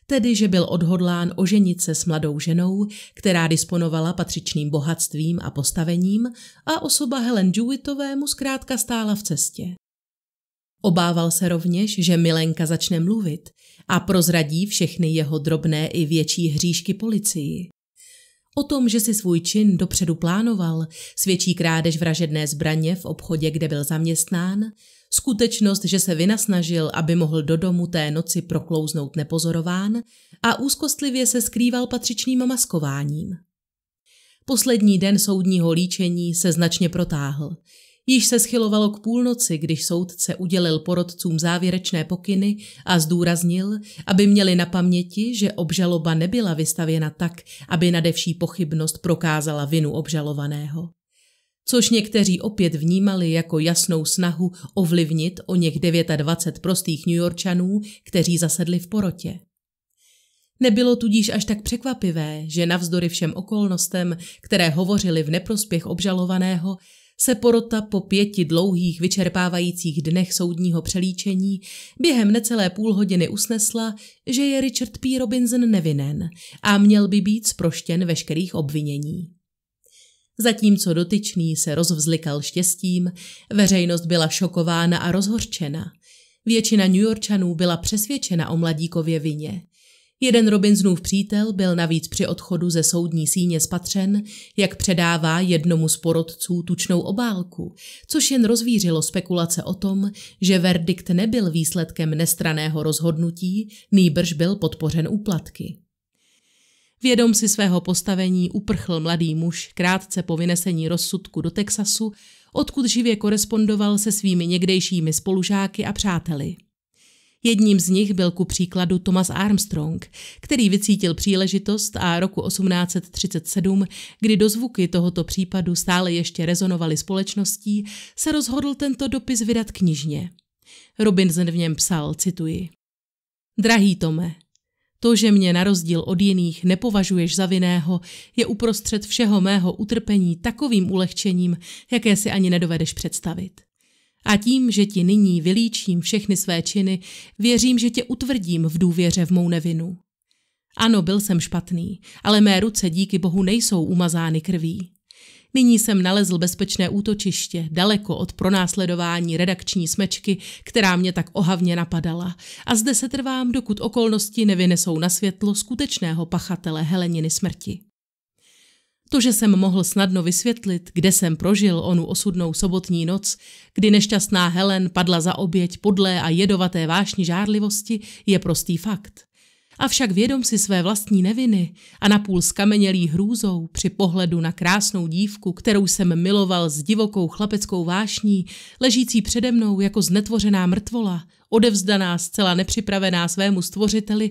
tedy že byl odhodlán oženit se s mladou ženou, která disponovala patřičným bohatstvím a postavením a osoba Helen Jewittové mu zkrátka stála v cestě. Obával se rovněž, že Milenka začne mluvit a prozradí všechny jeho drobné i větší hříšky policii. O tom, že si svůj čin dopředu plánoval, svědčí krádež vražedné zbraně v obchodě, kde byl zaměstnán, skutečnost, že se vynasnažil, aby mohl do domu té noci proklouznout nepozorován a úzkostlivě se skrýval patřičným maskováním. Poslední den soudního líčení se značně protáhl. Již se schylovalo k půlnoci, když soudce udělil porodcům závěrečné pokyny a zdůraznil, aby měli na paměti, že obžaloba nebyla vystavěna tak, aby nadevší pochybnost prokázala vinu obžalovaného. Což někteří opět vnímali jako jasnou snahu ovlivnit o něch 29 prostých Newyorčanů, kteří zasedli v porotě. Nebylo tudíž až tak překvapivé, že navzdory všem okolnostem, které hovořily v neprospěch obžalovaného, se porota po pěti dlouhých vyčerpávajících dnech soudního přelíčení během necelé půl hodiny usnesla, že je Richard P. Robinson nevinen a měl by být sproštěn veškerých obvinění. Zatímco dotyčný se rozvzlikal štěstím, veřejnost byla šokována a rozhorčena. Většina New Yorkčanů byla přesvědčena o mladíkově vině. Jeden Robinsonův přítel byl navíc při odchodu ze soudní síně spatřen, jak předává jednomu z porodců tučnou obálku, což jen rozvířilo spekulace o tom, že verdikt nebyl výsledkem nestraného rozhodnutí, nýbrž byl podpořen úplatky. Vědom si svého postavení uprchl mladý muž krátce po vynesení rozsudku do Texasu, odkud živě korespondoval se svými někdejšími spolužáky a přáteli. Jedním z nich byl ku příkladu Thomas Armstrong, který vycítil příležitost a roku 1837, kdy do zvuky tohoto případu stále ještě rezonovaly společností, se rozhodl tento dopis vydat knižně. Robinson v něm psal, cituji. Drahý Tome, to, že mě na rozdíl od jiných nepovažuješ za vinného, je uprostřed všeho mého utrpení takovým ulehčením, jaké si ani nedovedeš představit. A tím, že ti nyní vylíčím všechny své činy, věřím, že tě utvrdím v důvěře v mou nevinu. Ano, byl jsem špatný, ale mé ruce díky Bohu nejsou umazány krví. Nyní jsem nalezl bezpečné útočiště, daleko od pronásledování redakční smečky, která mě tak ohavně napadala. A zde se trvám, dokud okolnosti nevynesou na světlo skutečného pachatele Heleniny smrti. To, že jsem mohl snadno vysvětlit, kde jsem prožil onu osudnou sobotní noc, kdy nešťastná Helen padla za oběť podlé a jedovaté vášní žárlivosti, je prostý fakt. Avšak vědom si své vlastní neviny a napůl skamenělý hrůzou při pohledu na krásnou dívku, kterou jsem miloval s divokou chlapeckou vášní, ležící přede mnou jako znetvořená mrtvola, odevzdaná zcela nepřipravená svému stvořiteli,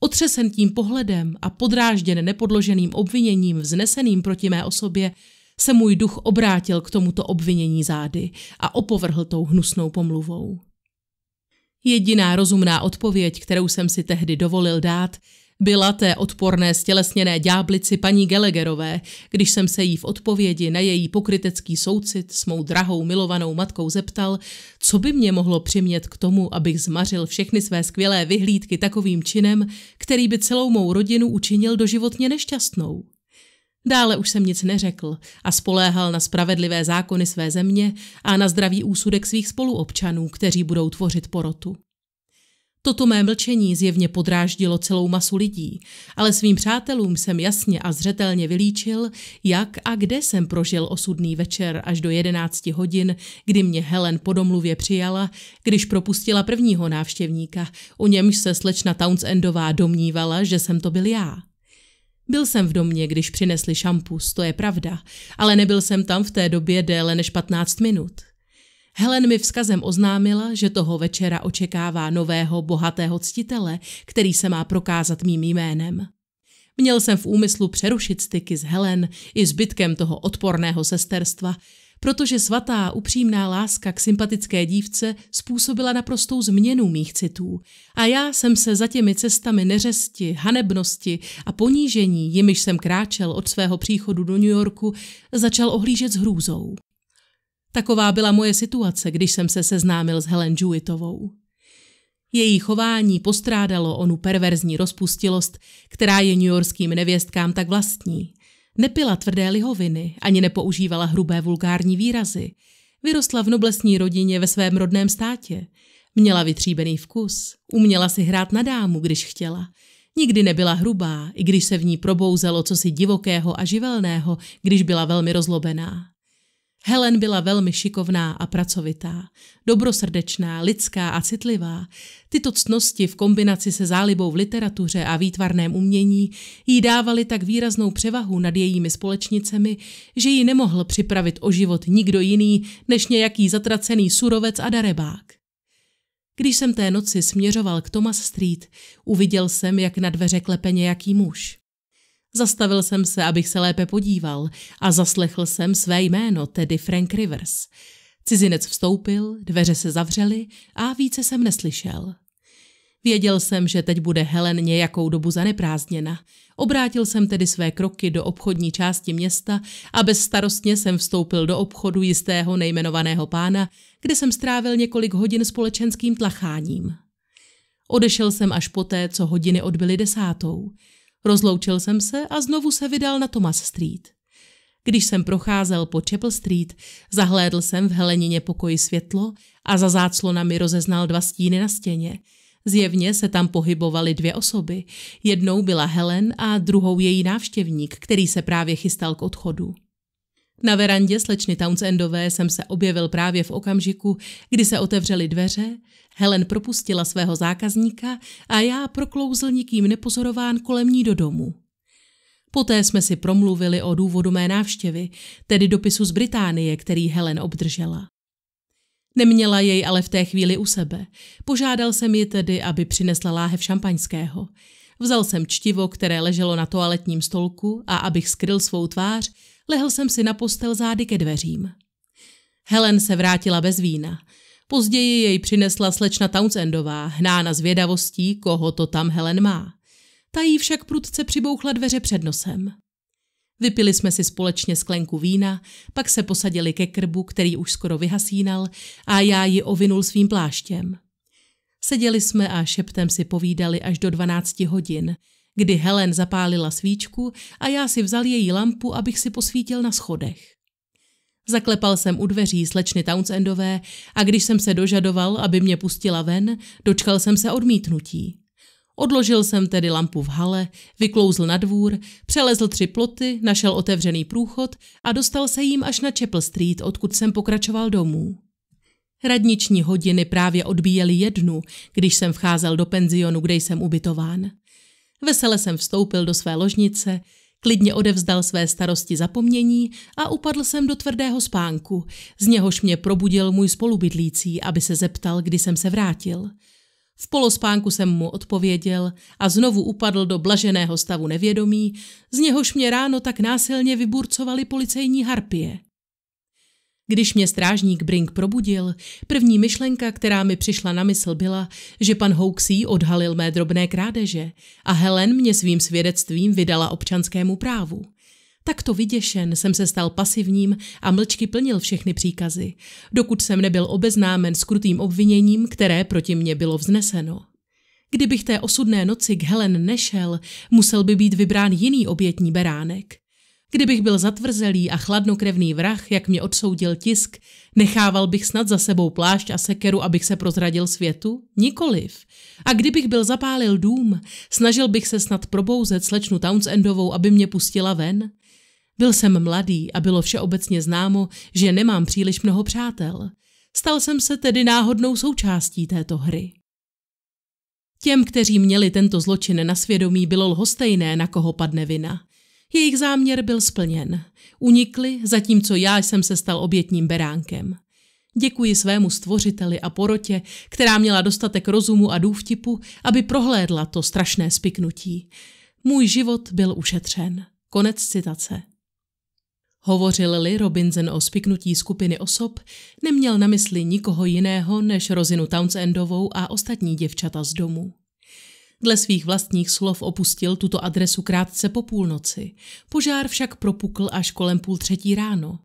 Otřesen tím pohledem a podrážděn nepodloženým obviněním vzneseným proti mé osobě, se můj duch obrátil k tomuto obvinění zády a opovrhl tou hnusnou pomluvou. Jediná rozumná odpověď, kterou jsem si tehdy dovolil dát, byla té odporné stělesněné dňáblici paní Gelegerové, když jsem se jí v odpovědi na její pokrytecký soucit s mou drahou milovanou matkou zeptal, co by mě mohlo přimět k tomu, abych zmařil všechny své skvělé vyhlídky takovým činem, který by celou mou rodinu učinil doživotně nešťastnou. Dále už jsem nic neřekl a spoléhal na spravedlivé zákony své země a na zdravý úsudek svých spoluobčanů, kteří budou tvořit porotu. Toto mé mlčení zjevně podráždilo celou masu lidí, ale svým přátelům jsem jasně a zřetelně vylíčil, jak a kde jsem prožil osudný večer až do 11 hodin, kdy mě Helen po domluvě přijala, když propustila prvního návštěvníka, u němž se slečna Townsendová domnívala, že jsem to byl já. Byl jsem v domě, když přinesli šampus, to je pravda, ale nebyl jsem tam v té době déle než 15 minut. Helen mi vzkazem oznámila, že toho večera očekává nového bohatého ctitele, který se má prokázat mým jménem. Měl jsem v úmyslu přerušit styky s Helen i zbytkem toho odporného sesterstva, protože svatá upřímná láska k sympatické dívce způsobila naprostou změnu mých citů a já jsem se za těmi cestami neřesti, hanebnosti a ponížení, jimiž jsem kráčel od svého příchodu do New Yorku, začal ohlížet s hrůzou. Taková byla moje situace, když jsem se seznámil s Helen Jewittovou. Její chování postrádalo onu perverzní rozpustilost, která je newyorským nevěstkám tak vlastní. Nepila tvrdé lihoviny, ani nepoužívala hrubé vulgární výrazy. Vyrostla v noblesní rodině ve svém rodném státě. Měla vytříbený vkus, uměla si hrát na dámu, když chtěla. Nikdy nebyla hrubá, i když se v ní probouzelo cosi divokého a živelného, když byla velmi rozlobená. Helen byla velmi šikovná a pracovitá, dobrosrdečná, lidská a citlivá. Tyto ctnosti v kombinaci se zálibou v literatuře a výtvarném umění jí dávaly tak výraznou převahu nad jejími společnicemi, že ji nemohl připravit o život nikdo jiný než nějaký zatracený surovec a darebák. Když jsem té noci směřoval k Thomas Street, uviděl jsem, jak na dveře klepe nějaký muž. Zastavil jsem se, abych se lépe podíval a zaslechl jsem své jméno, tedy Frank Rivers. Cizinec vstoupil, dveře se zavřely a více jsem neslyšel. Věděl jsem, že teď bude Helen nějakou dobu zaneprázdněna. Obrátil jsem tedy své kroky do obchodní části města a bezstarostně jsem vstoupil do obchodu jistého nejmenovaného pána, kde jsem strávil několik hodin společenským tlacháním. Odešel jsem až poté, co hodiny odbyly desátou – Rozloučil jsem se a znovu se vydal na Thomas Street. Když jsem procházel po Chapel Street, zahlédl jsem v helenině pokoji světlo a za záclonami rozeznal dva stíny na stěně. Zjevně se tam pohybovaly dvě osoby. Jednou byla Helen a druhou její návštěvník, který se právě chystal k odchodu. Na verandě slečny Townsendové jsem se objevil právě v okamžiku, kdy se otevřely dveře, Helen propustila svého zákazníka a já proklouzl nikým nepozorován kolem ní do domu. Poté jsme si promluvili o důvodu mé návštěvy, tedy dopisu z Británie, který Helen obdržela. Neměla jej ale v té chvíli u sebe. Požádal jsem ji tedy, aby přinesla láhev šampaňského. Vzal jsem čtivo, které leželo na toaletním stolku a abych skryl svou tvář, Lehl jsem si na postel zády ke dveřím. Helen se vrátila bez vína. Později jej přinesla slečna Townsendová, hnána zvědavostí, koho to tam Helen má. Ta jí však prudce přibouchla dveře před nosem. Vypili jsme si společně sklenku vína, pak se posadili ke krbu, který už skoro vyhasínal, a já ji ovinul svým pláštěm. Seděli jsme a šeptem si povídali až do 12 hodin, kdy Helen zapálila svíčku a já si vzal její lampu, abych si posvítil na schodech. Zaklepal jsem u dveří slečny Townsendové a když jsem se dožadoval, aby mě pustila ven, dočkal jsem se odmítnutí. Odložil jsem tedy lampu v hale, vyklouzl na dvůr, přelezl tři ploty, našel otevřený průchod a dostal se jím až na Chapel Street, odkud jsem pokračoval domů. Radniční hodiny právě odbíjely jednu, když jsem vcházel do penzionu, kde jsem ubytován. Vesele jsem vstoupil do své ložnice, klidně odevzdal své starosti zapomnění a upadl jsem do tvrdého spánku, z něhož mě probudil můj spolubydlící, aby se zeptal, kdy jsem se vrátil. V polospánku jsem mu odpověděl a znovu upadl do blaženého stavu nevědomí, z něhož mě ráno tak násilně vyburcovali policejní harpie. Když mě strážník Brink probudil, první myšlenka, která mi přišla na mysl, byla, že pan Hoaxy odhalil mé drobné krádeže a Helen mě svým svědectvím vydala občanskému právu. Takto vyděšen jsem se stal pasivním a mlčky plnil všechny příkazy, dokud jsem nebyl obeznámen s krutým obviněním, které proti mně bylo vzneseno. Kdybych té osudné noci k Helen nešel, musel by být vybrán jiný obětní beránek. Kdybych byl zatvrzelý a chladnokrevný vrah, jak mě odsoudil tisk, nechával bych snad za sebou plášť a sekeru, abych se prozradil světu? Nikoliv. A kdybych byl zapálil dům, snažil bych se snad probouzet slečnu Townsendovou, aby mě pustila ven? Byl jsem mladý a bylo všeobecně známo, že nemám příliš mnoho přátel. Stal jsem se tedy náhodnou součástí této hry. Těm, kteří měli tento zločin na svědomí, bylo lhostejné, na koho padne vina. Jejich záměr byl splněn. Unikli, zatímco já jsem se stal obětním beránkem. Děkuji svému stvořiteli a porotě, která měla dostatek rozumu a důvtipu, aby prohlédla to strašné spiknutí. Můj život byl ušetřen. Konec citace. Hovořil-li Robinson o spiknutí skupiny osob, neměl na mysli nikoho jiného než Rozinu Townsendovou a ostatní děvčata z domu. Dle svých vlastních slov opustil tuto adresu krátce po půlnoci. Požár však propukl až kolem půl třetí ráno.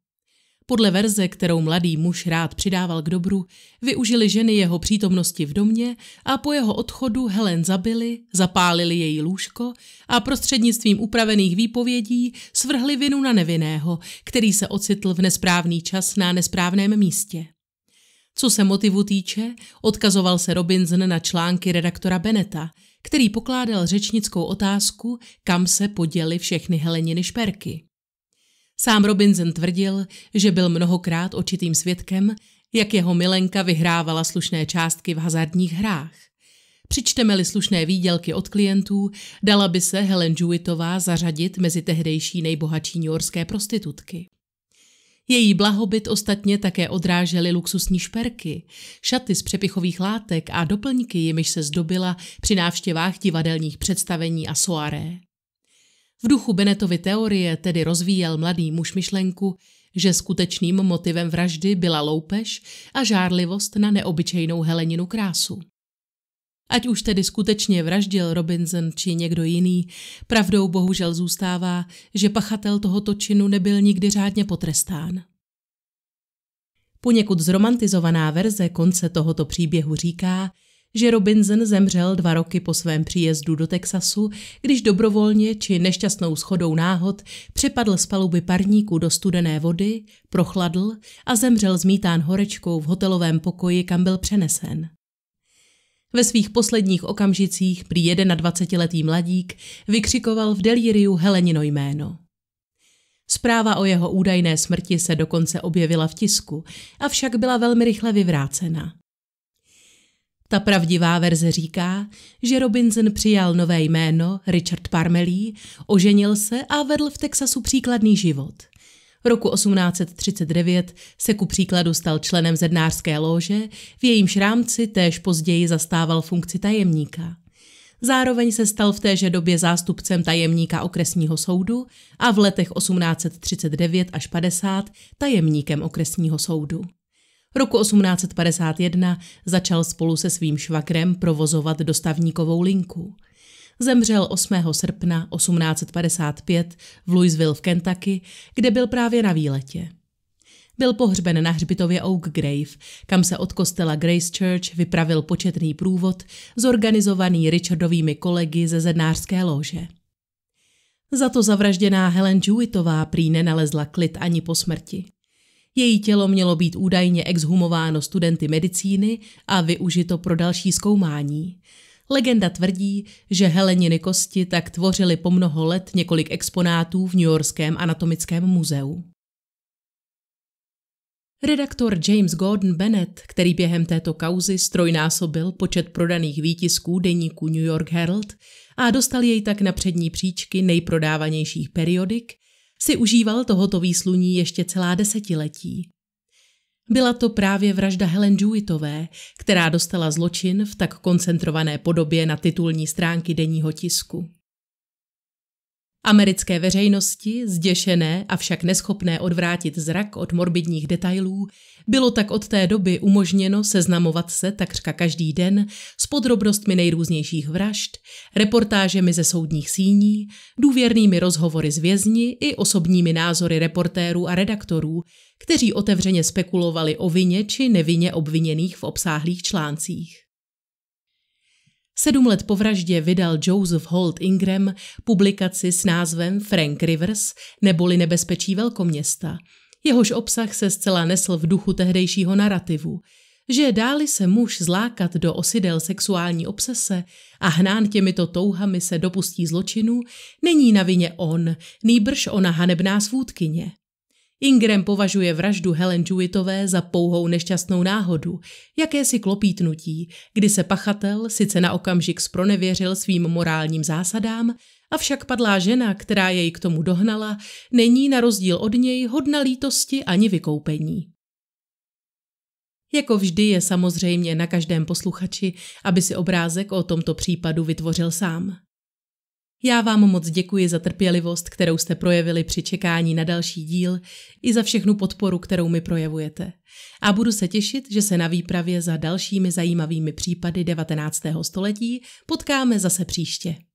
Podle verze, kterou mladý muž rád přidával k dobru, využili ženy jeho přítomnosti v domě a po jeho odchodu Helen zabili, zapálili její lůžko a prostřednictvím upravených výpovědí svrhli vinu na nevinného, který se ocitl v nesprávný čas na nesprávném místě. Co se motivu týče, odkazoval se Robinson na články redaktora Beneta – který pokládal řečnickou otázku, kam se poděly všechny Heleniny šperky. Sám Robinson tvrdil, že byl mnohokrát očitým svědkem, jak jeho milenka vyhrávala slušné částky v hazardních hrách. Přičteme-li slušné výdělky od klientů, dala by se Helen Jewittová zařadit mezi tehdejší nejbohatší newyorské prostitutky. Její blahobyt ostatně také odrážely luxusní šperky, šaty z přepichových látek a doplňky, jimiž se zdobila při návštěvách divadelních představení a soaré. V duchu Benetovy teorie tedy rozvíjel mladý muž myšlenku, že skutečným motivem vraždy byla loupež a žárlivost na neobyčejnou Heleninu krásu. Ať už tedy skutečně vraždil Robinson či někdo jiný, pravdou bohužel zůstává, že pachatel tohoto činu nebyl nikdy řádně potrestán. Poněkud zromantizovaná verze konce tohoto příběhu říká, že Robinson zemřel dva roky po svém příjezdu do Texasu, když dobrovolně či nešťastnou schodou náhod přepadl z paluby parníku do studené vody, prochladl a zemřel zmítán horečkou v hotelovém pokoji, kam byl přenesen. Ve svých posledních okamžicích prý 21-letý mladík vykřikoval v delíriu Helenino jméno. Zpráva o jeho údajné smrti se dokonce objevila v tisku, avšak byla velmi rychle vyvrácena. Ta pravdivá verze říká, že Robinson přijal nové jméno Richard Parmelí, oženil se a vedl v Texasu příkladný život – Roku 1839 se ku příkladu stal členem zednářské lóže, v jejím rámci též později zastával funkci tajemníka. Zároveň se stal v téže době zástupcem tajemníka okresního soudu a v letech 1839 až 50 tajemníkem okresního soudu. Roku 1851 začal spolu se svým švakrem provozovat dostavníkovou linku – zemřel 8. srpna 1855 v Louisville v Kentucky, kde byl právě na výletě. Byl pohřben na hřbitově Oak Grave, kam se od kostela Grace Church vypravil početný průvod zorganizovaný Richardovými kolegy ze zednářské lože. Za to zavražděná Helen Jewittová prý nenalezla klid ani po smrti. Její tělo mělo být údajně exhumováno studenty medicíny a využito pro další zkoumání. Legenda tvrdí, že Heleniny kosti tak tvořily po mnoho let několik exponátů v New Yorkském anatomickém muzeu. Redaktor James Gordon Bennett, který během této kauzy strojnásobil počet prodaných výtisků deníku New York Herald a dostal jej tak na přední příčky nejprodávanějších periodik, si užíval tohoto výsluní ještě celá desetiletí. Byla to právě vražda Helen Jewitové, která dostala zločin v tak koncentrované podobě na titulní stránky denního tisku. Americké veřejnosti, zděšené, avšak neschopné odvrátit zrak od morbidních detailů, bylo tak od té doby umožněno seznamovat se takřka každý den s podrobnostmi nejrůznějších vražd, reportážemi ze soudních síní, důvěrnými rozhovory z vězni i osobními názory reportérů a redaktorů, kteří otevřeně spekulovali o vině či nevině obviněných v obsáhlých článcích. Sedm let po vraždě vydal Joseph Holt Ingram publikaci s názvem Frank Rivers neboli nebezpečí velkoměsta. Jehož obsah se zcela nesl v duchu tehdejšího narrativu, že dáli se muž zlákat do osidel sexuální obsese a hnán těmito touhami se dopustí zločinu, není na vině on, nýbrž ona hanebná svůdkyně. Ingram považuje vraždu Helen Jewitové za pouhou nešťastnou náhodu, jakési klopítnutí, kdy se pachatel sice na okamžik spronevěřil svým morálním zásadám, avšak padlá žena, která jej k tomu dohnala, není na rozdíl od něj hodna lítosti ani vykoupení. Jako vždy je samozřejmě na každém posluchači, aby si obrázek o tomto případu vytvořil sám. Já vám moc děkuji za trpělivost, kterou jste projevili při čekání na další díl i za všechnu podporu, kterou mi projevujete. A budu se těšit, že se na výpravě za dalšími zajímavými případy 19. století potkáme zase příště.